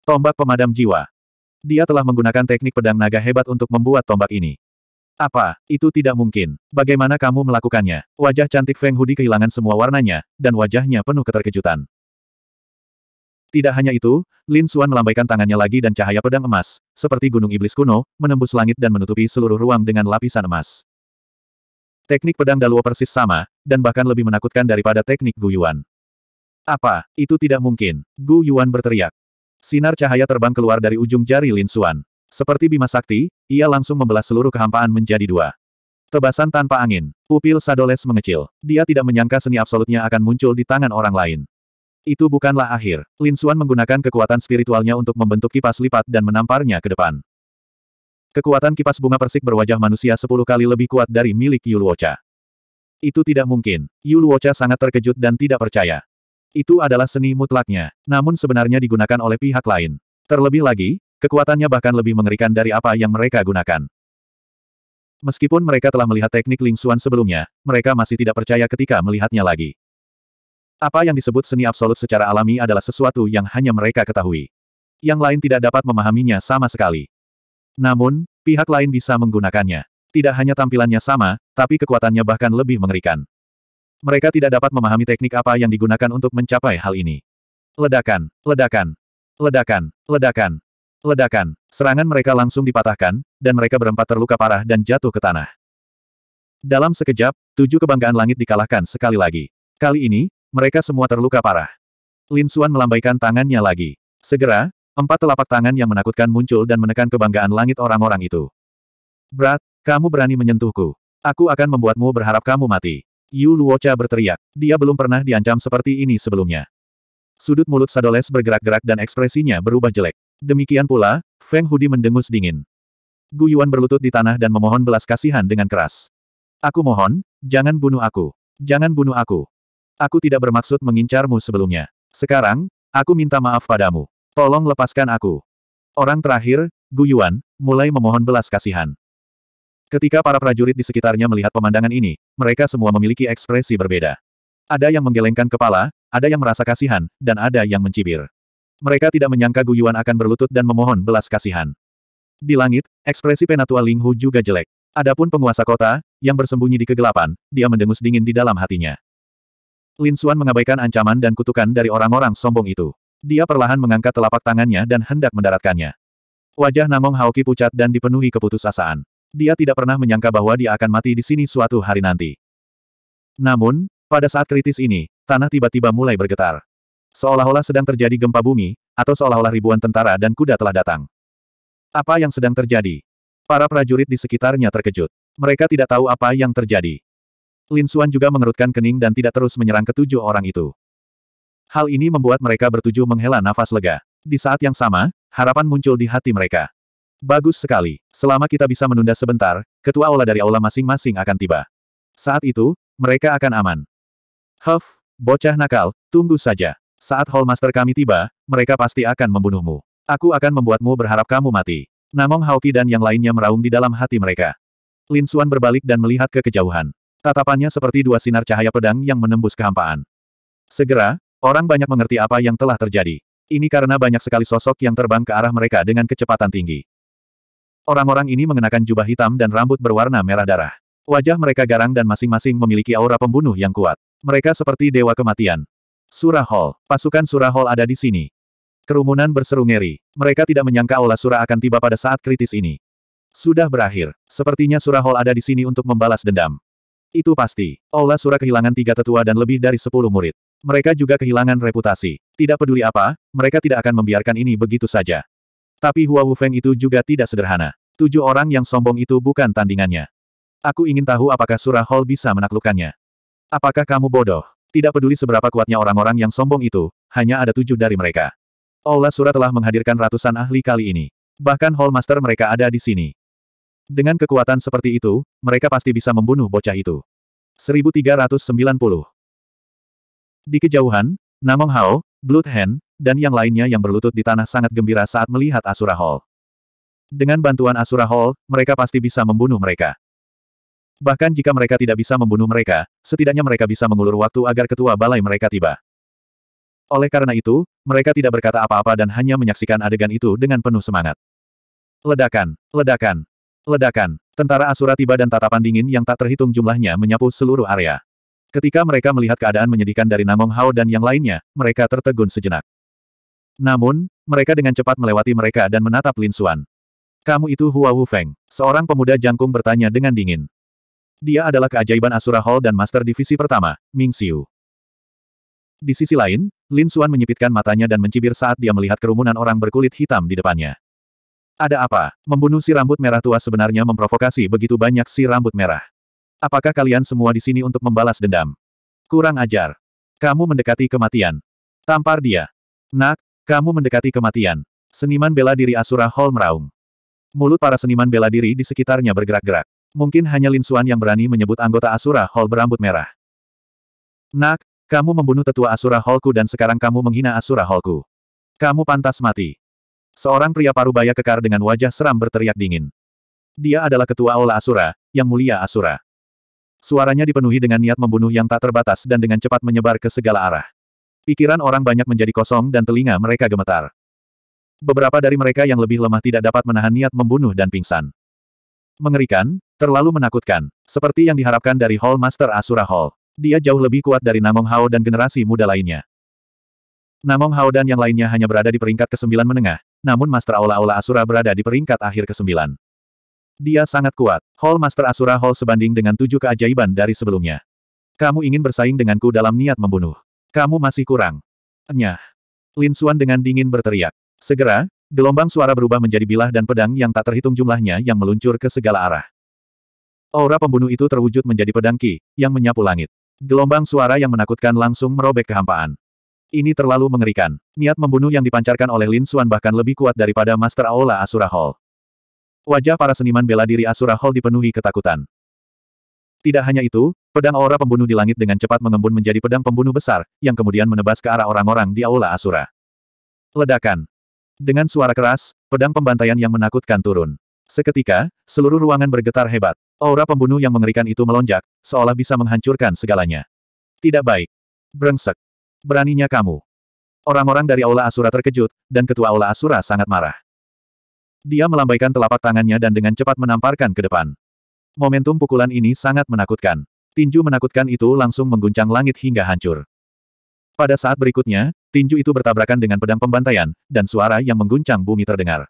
Tombak pemadam jiwa. Dia telah menggunakan teknik pedang naga hebat untuk membuat tombak ini. Apa, itu tidak mungkin. Bagaimana kamu melakukannya? Wajah cantik Feng Hudi kehilangan semua warnanya, dan wajahnya penuh keterkejutan. Tidak hanya itu, Lin Xuan melambaikan tangannya lagi dan cahaya pedang emas, seperti gunung iblis kuno, menembus langit dan menutupi seluruh ruang dengan lapisan emas. Teknik pedang Daluo persis sama, dan bahkan lebih menakutkan daripada teknik Gu Yuan. Apa, itu tidak mungkin, Gu Yuan berteriak. Sinar cahaya terbang keluar dari ujung jari Lin Xuan. Seperti Bima Sakti, ia langsung membelah seluruh kehampaan menjadi dua. Tebasan tanpa angin, pupil Sadoles mengecil. Dia tidak menyangka seni absolutnya akan muncul di tangan orang lain. Itu bukanlah akhir. Lin Xuan menggunakan kekuatan spiritualnya untuk membentuk kipas lipat dan menamparnya ke depan. Kekuatan kipas bunga persik berwajah manusia sepuluh kali lebih kuat dari milik Yuluocha. Itu tidak mungkin. Yuluocha sangat terkejut dan tidak percaya. Itu adalah seni mutlaknya, namun sebenarnya digunakan oleh pihak lain. Terlebih lagi, kekuatannya bahkan lebih mengerikan dari apa yang mereka gunakan. Meskipun mereka telah melihat teknik lingsuan sebelumnya, mereka masih tidak percaya ketika melihatnya lagi. Apa yang disebut seni absolut secara alami adalah sesuatu yang hanya mereka ketahui. Yang lain tidak dapat memahaminya sama sekali. Namun, pihak lain bisa menggunakannya. Tidak hanya tampilannya sama, tapi kekuatannya bahkan lebih mengerikan. Mereka tidak dapat memahami teknik apa yang digunakan untuk mencapai hal ini. Ledakan, ledakan, ledakan, ledakan, ledakan. Serangan mereka langsung dipatahkan, dan mereka berempat terluka parah dan jatuh ke tanah. Dalam sekejap, tujuh kebanggaan langit dikalahkan sekali lagi. Kali ini, mereka semua terluka parah. Lin Suan melambaikan tangannya lagi. Segera, Empat telapak tangan yang menakutkan muncul dan menekan kebanggaan langit orang-orang itu. Brat, kamu berani menyentuhku. Aku akan membuatmu berharap kamu mati. Yu Luocha berteriak. Dia belum pernah diancam seperti ini sebelumnya. Sudut mulut Sadoles bergerak-gerak dan ekspresinya berubah jelek. Demikian pula, Feng Hudi mendengus dingin. Guyuan berlutut di tanah dan memohon belas kasihan dengan keras. Aku mohon, jangan bunuh aku. Jangan bunuh aku. Aku tidak bermaksud mengincarmu sebelumnya. Sekarang, aku minta maaf padamu. Tolong lepaskan aku. Orang terakhir, Gu Yuan mulai memohon belas kasihan. Ketika para prajurit di sekitarnya melihat pemandangan ini, mereka semua memiliki ekspresi berbeda. Ada yang menggelengkan kepala, ada yang merasa kasihan, dan ada yang mencibir. Mereka tidak menyangka Gu Yuan akan berlutut dan memohon belas kasihan. Di langit, ekspresi Penatua Linghu juga jelek. Adapun penguasa kota, yang bersembunyi di kegelapan, dia mendengus dingin di dalam hatinya. Lin Xuan mengabaikan ancaman dan kutukan dari orang-orang sombong itu. Dia perlahan mengangkat telapak tangannya dan hendak mendaratkannya. Wajah Namong Haoki pucat dan dipenuhi keputusasaan. Dia tidak pernah menyangka bahwa dia akan mati di sini suatu hari nanti. Namun, pada saat kritis ini, tanah tiba-tiba mulai bergetar. Seolah-olah sedang terjadi gempa bumi, atau seolah-olah ribuan tentara dan kuda telah datang. Apa yang sedang terjadi? Para prajurit di sekitarnya terkejut. Mereka tidak tahu apa yang terjadi. Lin Suan juga mengerutkan kening dan tidak terus menyerang ketujuh orang itu. Hal ini membuat mereka bertuju menghela nafas lega. Di saat yang sama, harapan muncul di hati mereka. Bagus sekali. Selama kita bisa menunda sebentar, ketua aula dari aula masing-masing akan tiba. Saat itu, mereka akan aman. Huff, bocah nakal, tunggu saja. Saat hallmaster kami tiba, mereka pasti akan membunuhmu. Aku akan membuatmu berharap kamu mati. Namong Haoki dan yang lainnya meraung di dalam hati mereka. Lin Xuan berbalik dan melihat ke kejauhan. Tatapannya seperti dua sinar cahaya pedang yang menembus kehampaan. Segera, Orang banyak mengerti apa yang telah terjadi. Ini karena banyak sekali sosok yang terbang ke arah mereka dengan kecepatan tinggi. Orang-orang ini mengenakan jubah hitam dan rambut berwarna merah darah. Wajah mereka garang dan masing-masing memiliki aura pembunuh yang kuat. Mereka seperti dewa kematian. Surah Hall. Pasukan Surah Hall ada di sini. Kerumunan berseru ngeri. Mereka tidak menyangka olah Surah akan tiba pada saat kritis ini. Sudah berakhir. Sepertinya Surah Hall ada di sini untuk membalas dendam. Itu pasti. Olah Surah kehilangan tiga tetua dan lebih dari sepuluh murid. Mereka juga kehilangan reputasi. Tidak peduli apa, mereka tidak akan membiarkan ini begitu saja. Tapi Hua Wufeng itu juga tidak sederhana. Tujuh orang yang sombong itu bukan tandingannya. Aku ingin tahu apakah surah Hall bisa menaklukkannya. Apakah kamu bodoh? Tidak peduli seberapa kuatnya orang-orang yang sombong itu, hanya ada tujuh dari mereka. Ola Surah telah menghadirkan ratusan ahli kali ini. Bahkan Hall Master mereka ada di sini. Dengan kekuatan seperti itu, mereka pasti bisa membunuh bocah itu. 1390 di kejauhan, Namong Hao, Blood Hand, dan yang lainnya yang berlutut di tanah sangat gembira saat melihat Asura Hall. Dengan bantuan Asura Hall, mereka pasti bisa membunuh mereka. Bahkan jika mereka tidak bisa membunuh mereka, setidaknya mereka bisa mengulur waktu agar ketua balai mereka tiba. Oleh karena itu, mereka tidak berkata apa-apa dan hanya menyaksikan adegan itu dengan penuh semangat. Ledakan, ledakan, ledakan. Tentara Asura tiba dan tatapan dingin yang tak terhitung jumlahnya menyapu seluruh area. Ketika mereka melihat keadaan menyedihkan dari Namong Hao dan yang lainnya, mereka tertegun sejenak. Namun, mereka dengan cepat melewati mereka dan menatap Lin Xuan. Kamu itu Hua Wu Feng, seorang pemuda jangkung bertanya dengan dingin. Dia adalah keajaiban Asura Hall dan Master Divisi pertama, Ming Xiu. Di sisi lain, Lin Xuan menyipitkan matanya dan mencibir saat dia melihat kerumunan orang berkulit hitam di depannya. Ada apa? Membunuh si rambut merah tua sebenarnya memprovokasi begitu banyak si rambut merah. Apakah kalian semua di sini untuk membalas dendam? Kurang ajar. Kamu mendekati kematian. Tampar dia. Nak, kamu mendekati kematian. Seniman bela diri Asura Hall meraung. Mulut para seniman bela diri di sekitarnya bergerak-gerak. Mungkin hanya Lin Suan yang berani menyebut anggota Asura Hall berambut merah. Nak, kamu membunuh tetua Asura Hallku dan sekarang kamu menghina Asura Hallku. Kamu pantas mati. Seorang pria parubaya kekar dengan wajah seram berteriak dingin. Dia adalah ketua Aula Asura, yang mulia Asura. Suaranya dipenuhi dengan niat membunuh yang tak terbatas dan dengan cepat menyebar ke segala arah. Pikiran orang banyak menjadi kosong dan telinga mereka gemetar. Beberapa dari mereka yang lebih lemah tidak dapat menahan niat membunuh dan pingsan. Mengerikan, terlalu menakutkan, seperti yang diharapkan dari Hall Master Asura Hall. Dia jauh lebih kuat dari Namong Hao dan generasi muda lainnya. Namong Hao dan yang lainnya hanya berada di peringkat ke-9 menengah, namun Master Aula Aula Asura berada di peringkat akhir ke-9. Dia sangat kuat. Hall Master Asura Hall sebanding dengan tujuh keajaiban dari sebelumnya. Kamu ingin bersaing denganku dalam niat membunuh. Kamu masih kurang. Nyah. Lin Xuan dengan dingin berteriak. Segera, gelombang suara berubah menjadi bilah dan pedang yang tak terhitung jumlahnya yang meluncur ke segala arah. Aura pembunuh itu terwujud menjadi pedang Ki, yang menyapu langit. Gelombang suara yang menakutkan langsung merobek kehampaan. Ini terlalu mengerikan. Niat membunuh yang dipancarkan oleh Lin Xuan bahkan lebih kuat daripada Master Aula Asura Hall. Wajah para seniman bela diri Asura Hall dipenuhi ketakutan. Tidak hanya itu, pedang aura pembunuh di langit dengan cepat mengembun menjadi pedang pembunuh besar, yang kemudian menebas ke arah orang-orang di aula Asura. Ledakan. Dengan suara keras, pedang pembantaian yang menakutkan turun. Seketika, seluruh ruangan bergetar hebat. Aura pembunuh yang mengerikan itu melonjak, seolah bisa menghancurkan segalanya. Tidak baik. Brengsek. Beraninya kamu. Orang-orang dari Aula Asura terkejut, dan Ketua Aula Asura sangat marah. Dia melambaikan telapak tangannya dan dengan cepat menamparkan ke depan. Momentum pukulan ini sangat menakutkan. Tinju menakutkan itu langsung mengguncang langit hingga hancur. Pada saat berikutnya, tinju itu bertabrakan dengan pedang pembantaian, dan suara yang mengguncang bumi terdengar.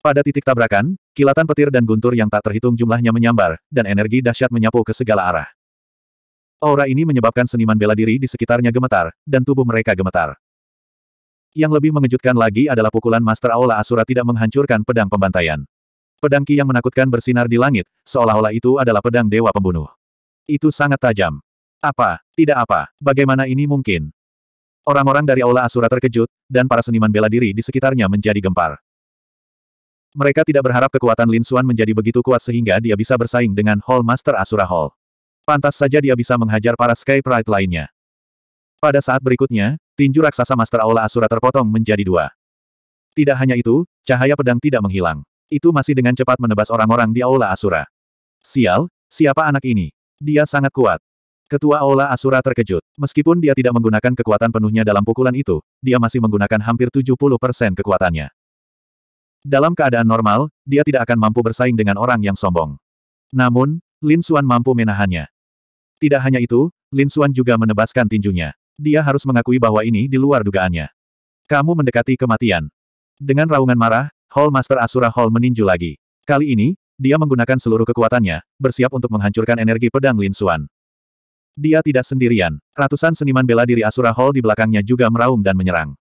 Pada titik tabrakan, kilatan petir dan guntur yang tak terhitung jumlahnya menyambar, dan energi dahsyat menyapu ke segala arah. Aura ini menyebabkan seniman bela diri di sekitarnya gemetar, dan tubuh mereka gemetar. Yang lebih mengejutkan lagi adalah pukulan Master Aula Asura tidak menghancurkan pedang pembantaian. Pedang Ki yang menakutkan bersinar di langit, seolah-olah itu adalah pedang Dewa Pembunuh. Itu sangat tajam. Apa? Tidak apa. Bagaimana ini mungkin? Orang-orang dari Aula Asura terkejut, dan para seniman bela diri di sekitarnya menjadi gempar. Mereka tidak berharap kekuatan Lin Suan menjadi begitu kuat sehingga dia bisa bersaing dengan Hall Master Asura Hall. Pantas saja dia bisa menghajar para Sky Pride lainnya. Pada saat berikutnya, tinju raksasa Master Aula Asura terpotong menjadi dua. Tidak hanya itu, cahaya pedang tidak menghilang. Itu masih dengan cepat menebas orang-orang di Aula Asura. Sial, siapa anak ini? Dia sangat kuat. Ketua Aula Asura terkejut. Meskipun dia tidak menggunakan kekuatan penuhnya dalam pukulan itu, dia masih menggunakan hampir 70% kekuatannya. Dalam keadaan normal, dia tidak akan mampu bersaing dengan orang yang sombong. Namun, Lin Suan mampu menahannya. Tidak hanya itu, Lin Suan juga menebaskan tinjunya dia harus mengakui bahwa ini di luar dugaannya. Kamu mendekati kematian. Dengan raungan marah, Hall Master Asura Hall meninju lagi. Kali ini, dia menggunakan seluruh kekuatannya, bersiap untuk menghancurkan energi pedang Lin Xuan. Dia tidak sendirian. Ratusan seniman bela diri Asura Hall di belakangnya juga meraung dan menyerang.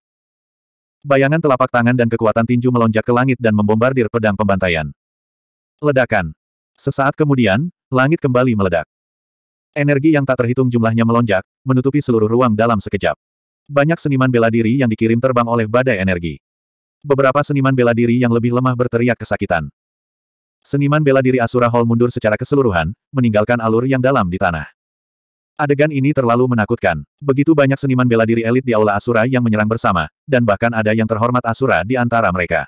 Bayangan telapak tangan dan kekuatan tinju melonjak ke langit dan membombardir pedang pembantaian. Ledakan. Sesaat kemudian, langit kembali meledak. Energi yang tak terhitung jumlahnya melonjak, menutupi seluruh ruang dalam sekejap. Banyak seniman bela diri yang dikirim terbang oleh badai energi. Beberapa seniman bela diri yang lebih lemah berteriak kesakitan. Seniman bela diri Asura Hall mundur secara keseluruhan, meninggalkan alur yang dalam di tanah. Adegan ini terlalu menakutkan. Begitu banyak seniman bela diri elit di Aula Asura yang menyerang bersama, dan bahkan ada yang terhormat Asura di antara mereka.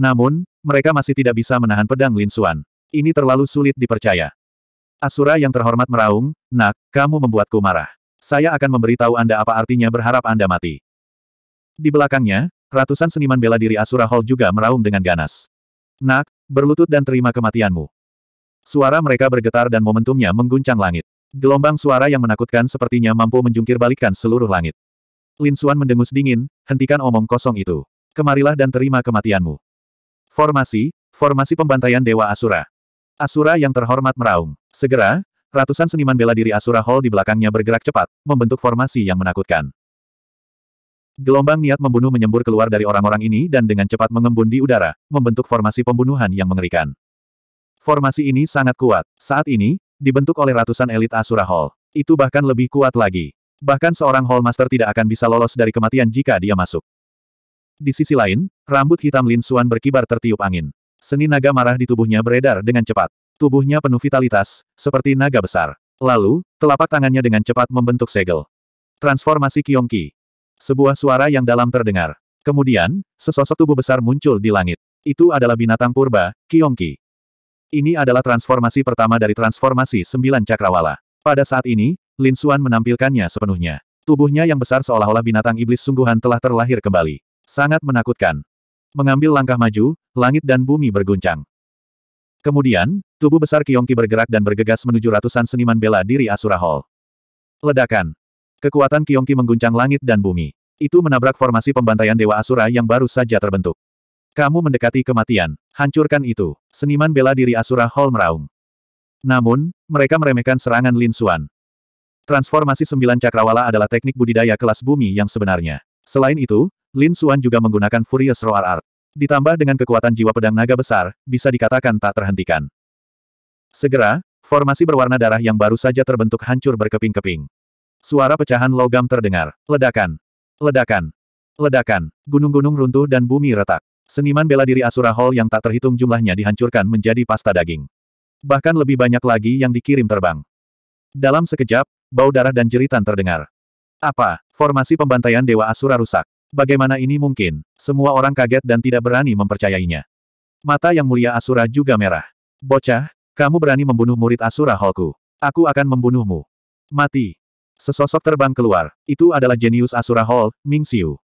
Namun, mereka masih tidak bisa menahan pedang Lin Suan. Ini terlalu sulit dipercaya. Asura yang terhormat meraung, nak, kamu membuatku marah. Saya akan memberitahu Anda apa artinya berharap Anda mati. Di belakangnya, ratusan seniman bela diri Asura Hall juga meraung dengan ganas. Nak, berlutut dan terima kematianmu. Suara mereka bergetar dan momentumnya mengguncang langit. Gelombang suara yang menakutkan sepertinya mampu menjungkir balikan seluruh langit. Lin Suan mendengus dingin, hentikan omong kosong itu. Kemarilah dan terima kematianmu. Formasi, formasi pembantaian Dewa Asura. Asura yang terhormat meraung. Segera, ratusan seniman bela diri Asura Hall di belakangnya bergerak cepat, membentuk formasi yang menakutkan. Gelombang niat membunuh menyembur keluar dari orang-orang ini dan dengan cepat mengembun di udara, membentuk formasi pembunuhan yang mengerikan. Formasi ini sangat kuat. Saat ini, dibentuk oleh ratusan elit Asura Hall. Itu bahkan lebih kuat lagi. Bahkan seorang Hall Master tidak akan bisa lolos dari kematian jika dia masuk. Di sisi lain, rambut hitam Lin Suan berkibar tertiup angin. Seni naga marah di tubuhnya beredar dengan cepat. Tubuhnya penuh vitalitas, seperti naga besar. Lalu, telapak tangannya dengan cepat membentuk segel. Transformasi Kiongki. Sebuah suara yang dalam terdengar. Kemudian, sesosok tubuh besar muncul di langit. Itu adalah binatang purba, Kiongki. Ini adalah transformasi pertama dari transformasi sembilan cakrawala. Pada saat ini, Lin Suan menampilkannya sepenuhnya. Tubuhnya yang besar seolah-olah binatang iblis sungguhan telah terlahir kembali. Sangat menakutkan. Mengambil langkah maju, langit dan bumi berguncang. Kemudian, tubuh besar Kiongki bergerak dan bergegas menuju ratusan seniman bela diri Asura Hall. Ledakan. Kekuatan Kiongki mengguncang langit dan bumi. Itu menabrak formasi pembantaian Dewa Asura yang baru saja terbentuk. Kamu mendekati kematian. Hancurkan itu. Seniman bela diri Asura Hall meraung. Namun, mereka meremehkan serangan Lin Suan. Transformasi sembilan cakrawala adalah teknik budidaya kelas bumi yang sebenarnya. Selain itu, Lin Suan juga menggunakan Furious Roar Art. Ditambah dengan kekuatan jiwa pedang naga besar, bisa dikatakan tak terhentikan. Segera, formasi berwarna darah yang baru saja terbentuk hancur berkeping-keping. Suara pecahan logam terdengar. Ledakan. Ledakan. Ledakan. Gunung-gunung runtuh dan bumi retak. Seniman bela diri Asura Hall yang tak terhitung jumlahnya dihancurkan menjadi pasta daging. Bahkan lebih banyak lagi yang dikirim terbang. Dalam sekejap, bau darah dan jeritan terdengar. Apa? Formasi pembantaian Dewa Asura rusak. Bagaimana ini mungkin? Semua orang kaget dan tidak berani mempercayainya. Mata yang mulia Asura juga merah. Bocah, kamu berani membunuh murid Asura Holku. Aku akan membunuhmu. Mati. Sesosok terbang keluar. Itu adalah jenius Asura Hall, Ming Xiu.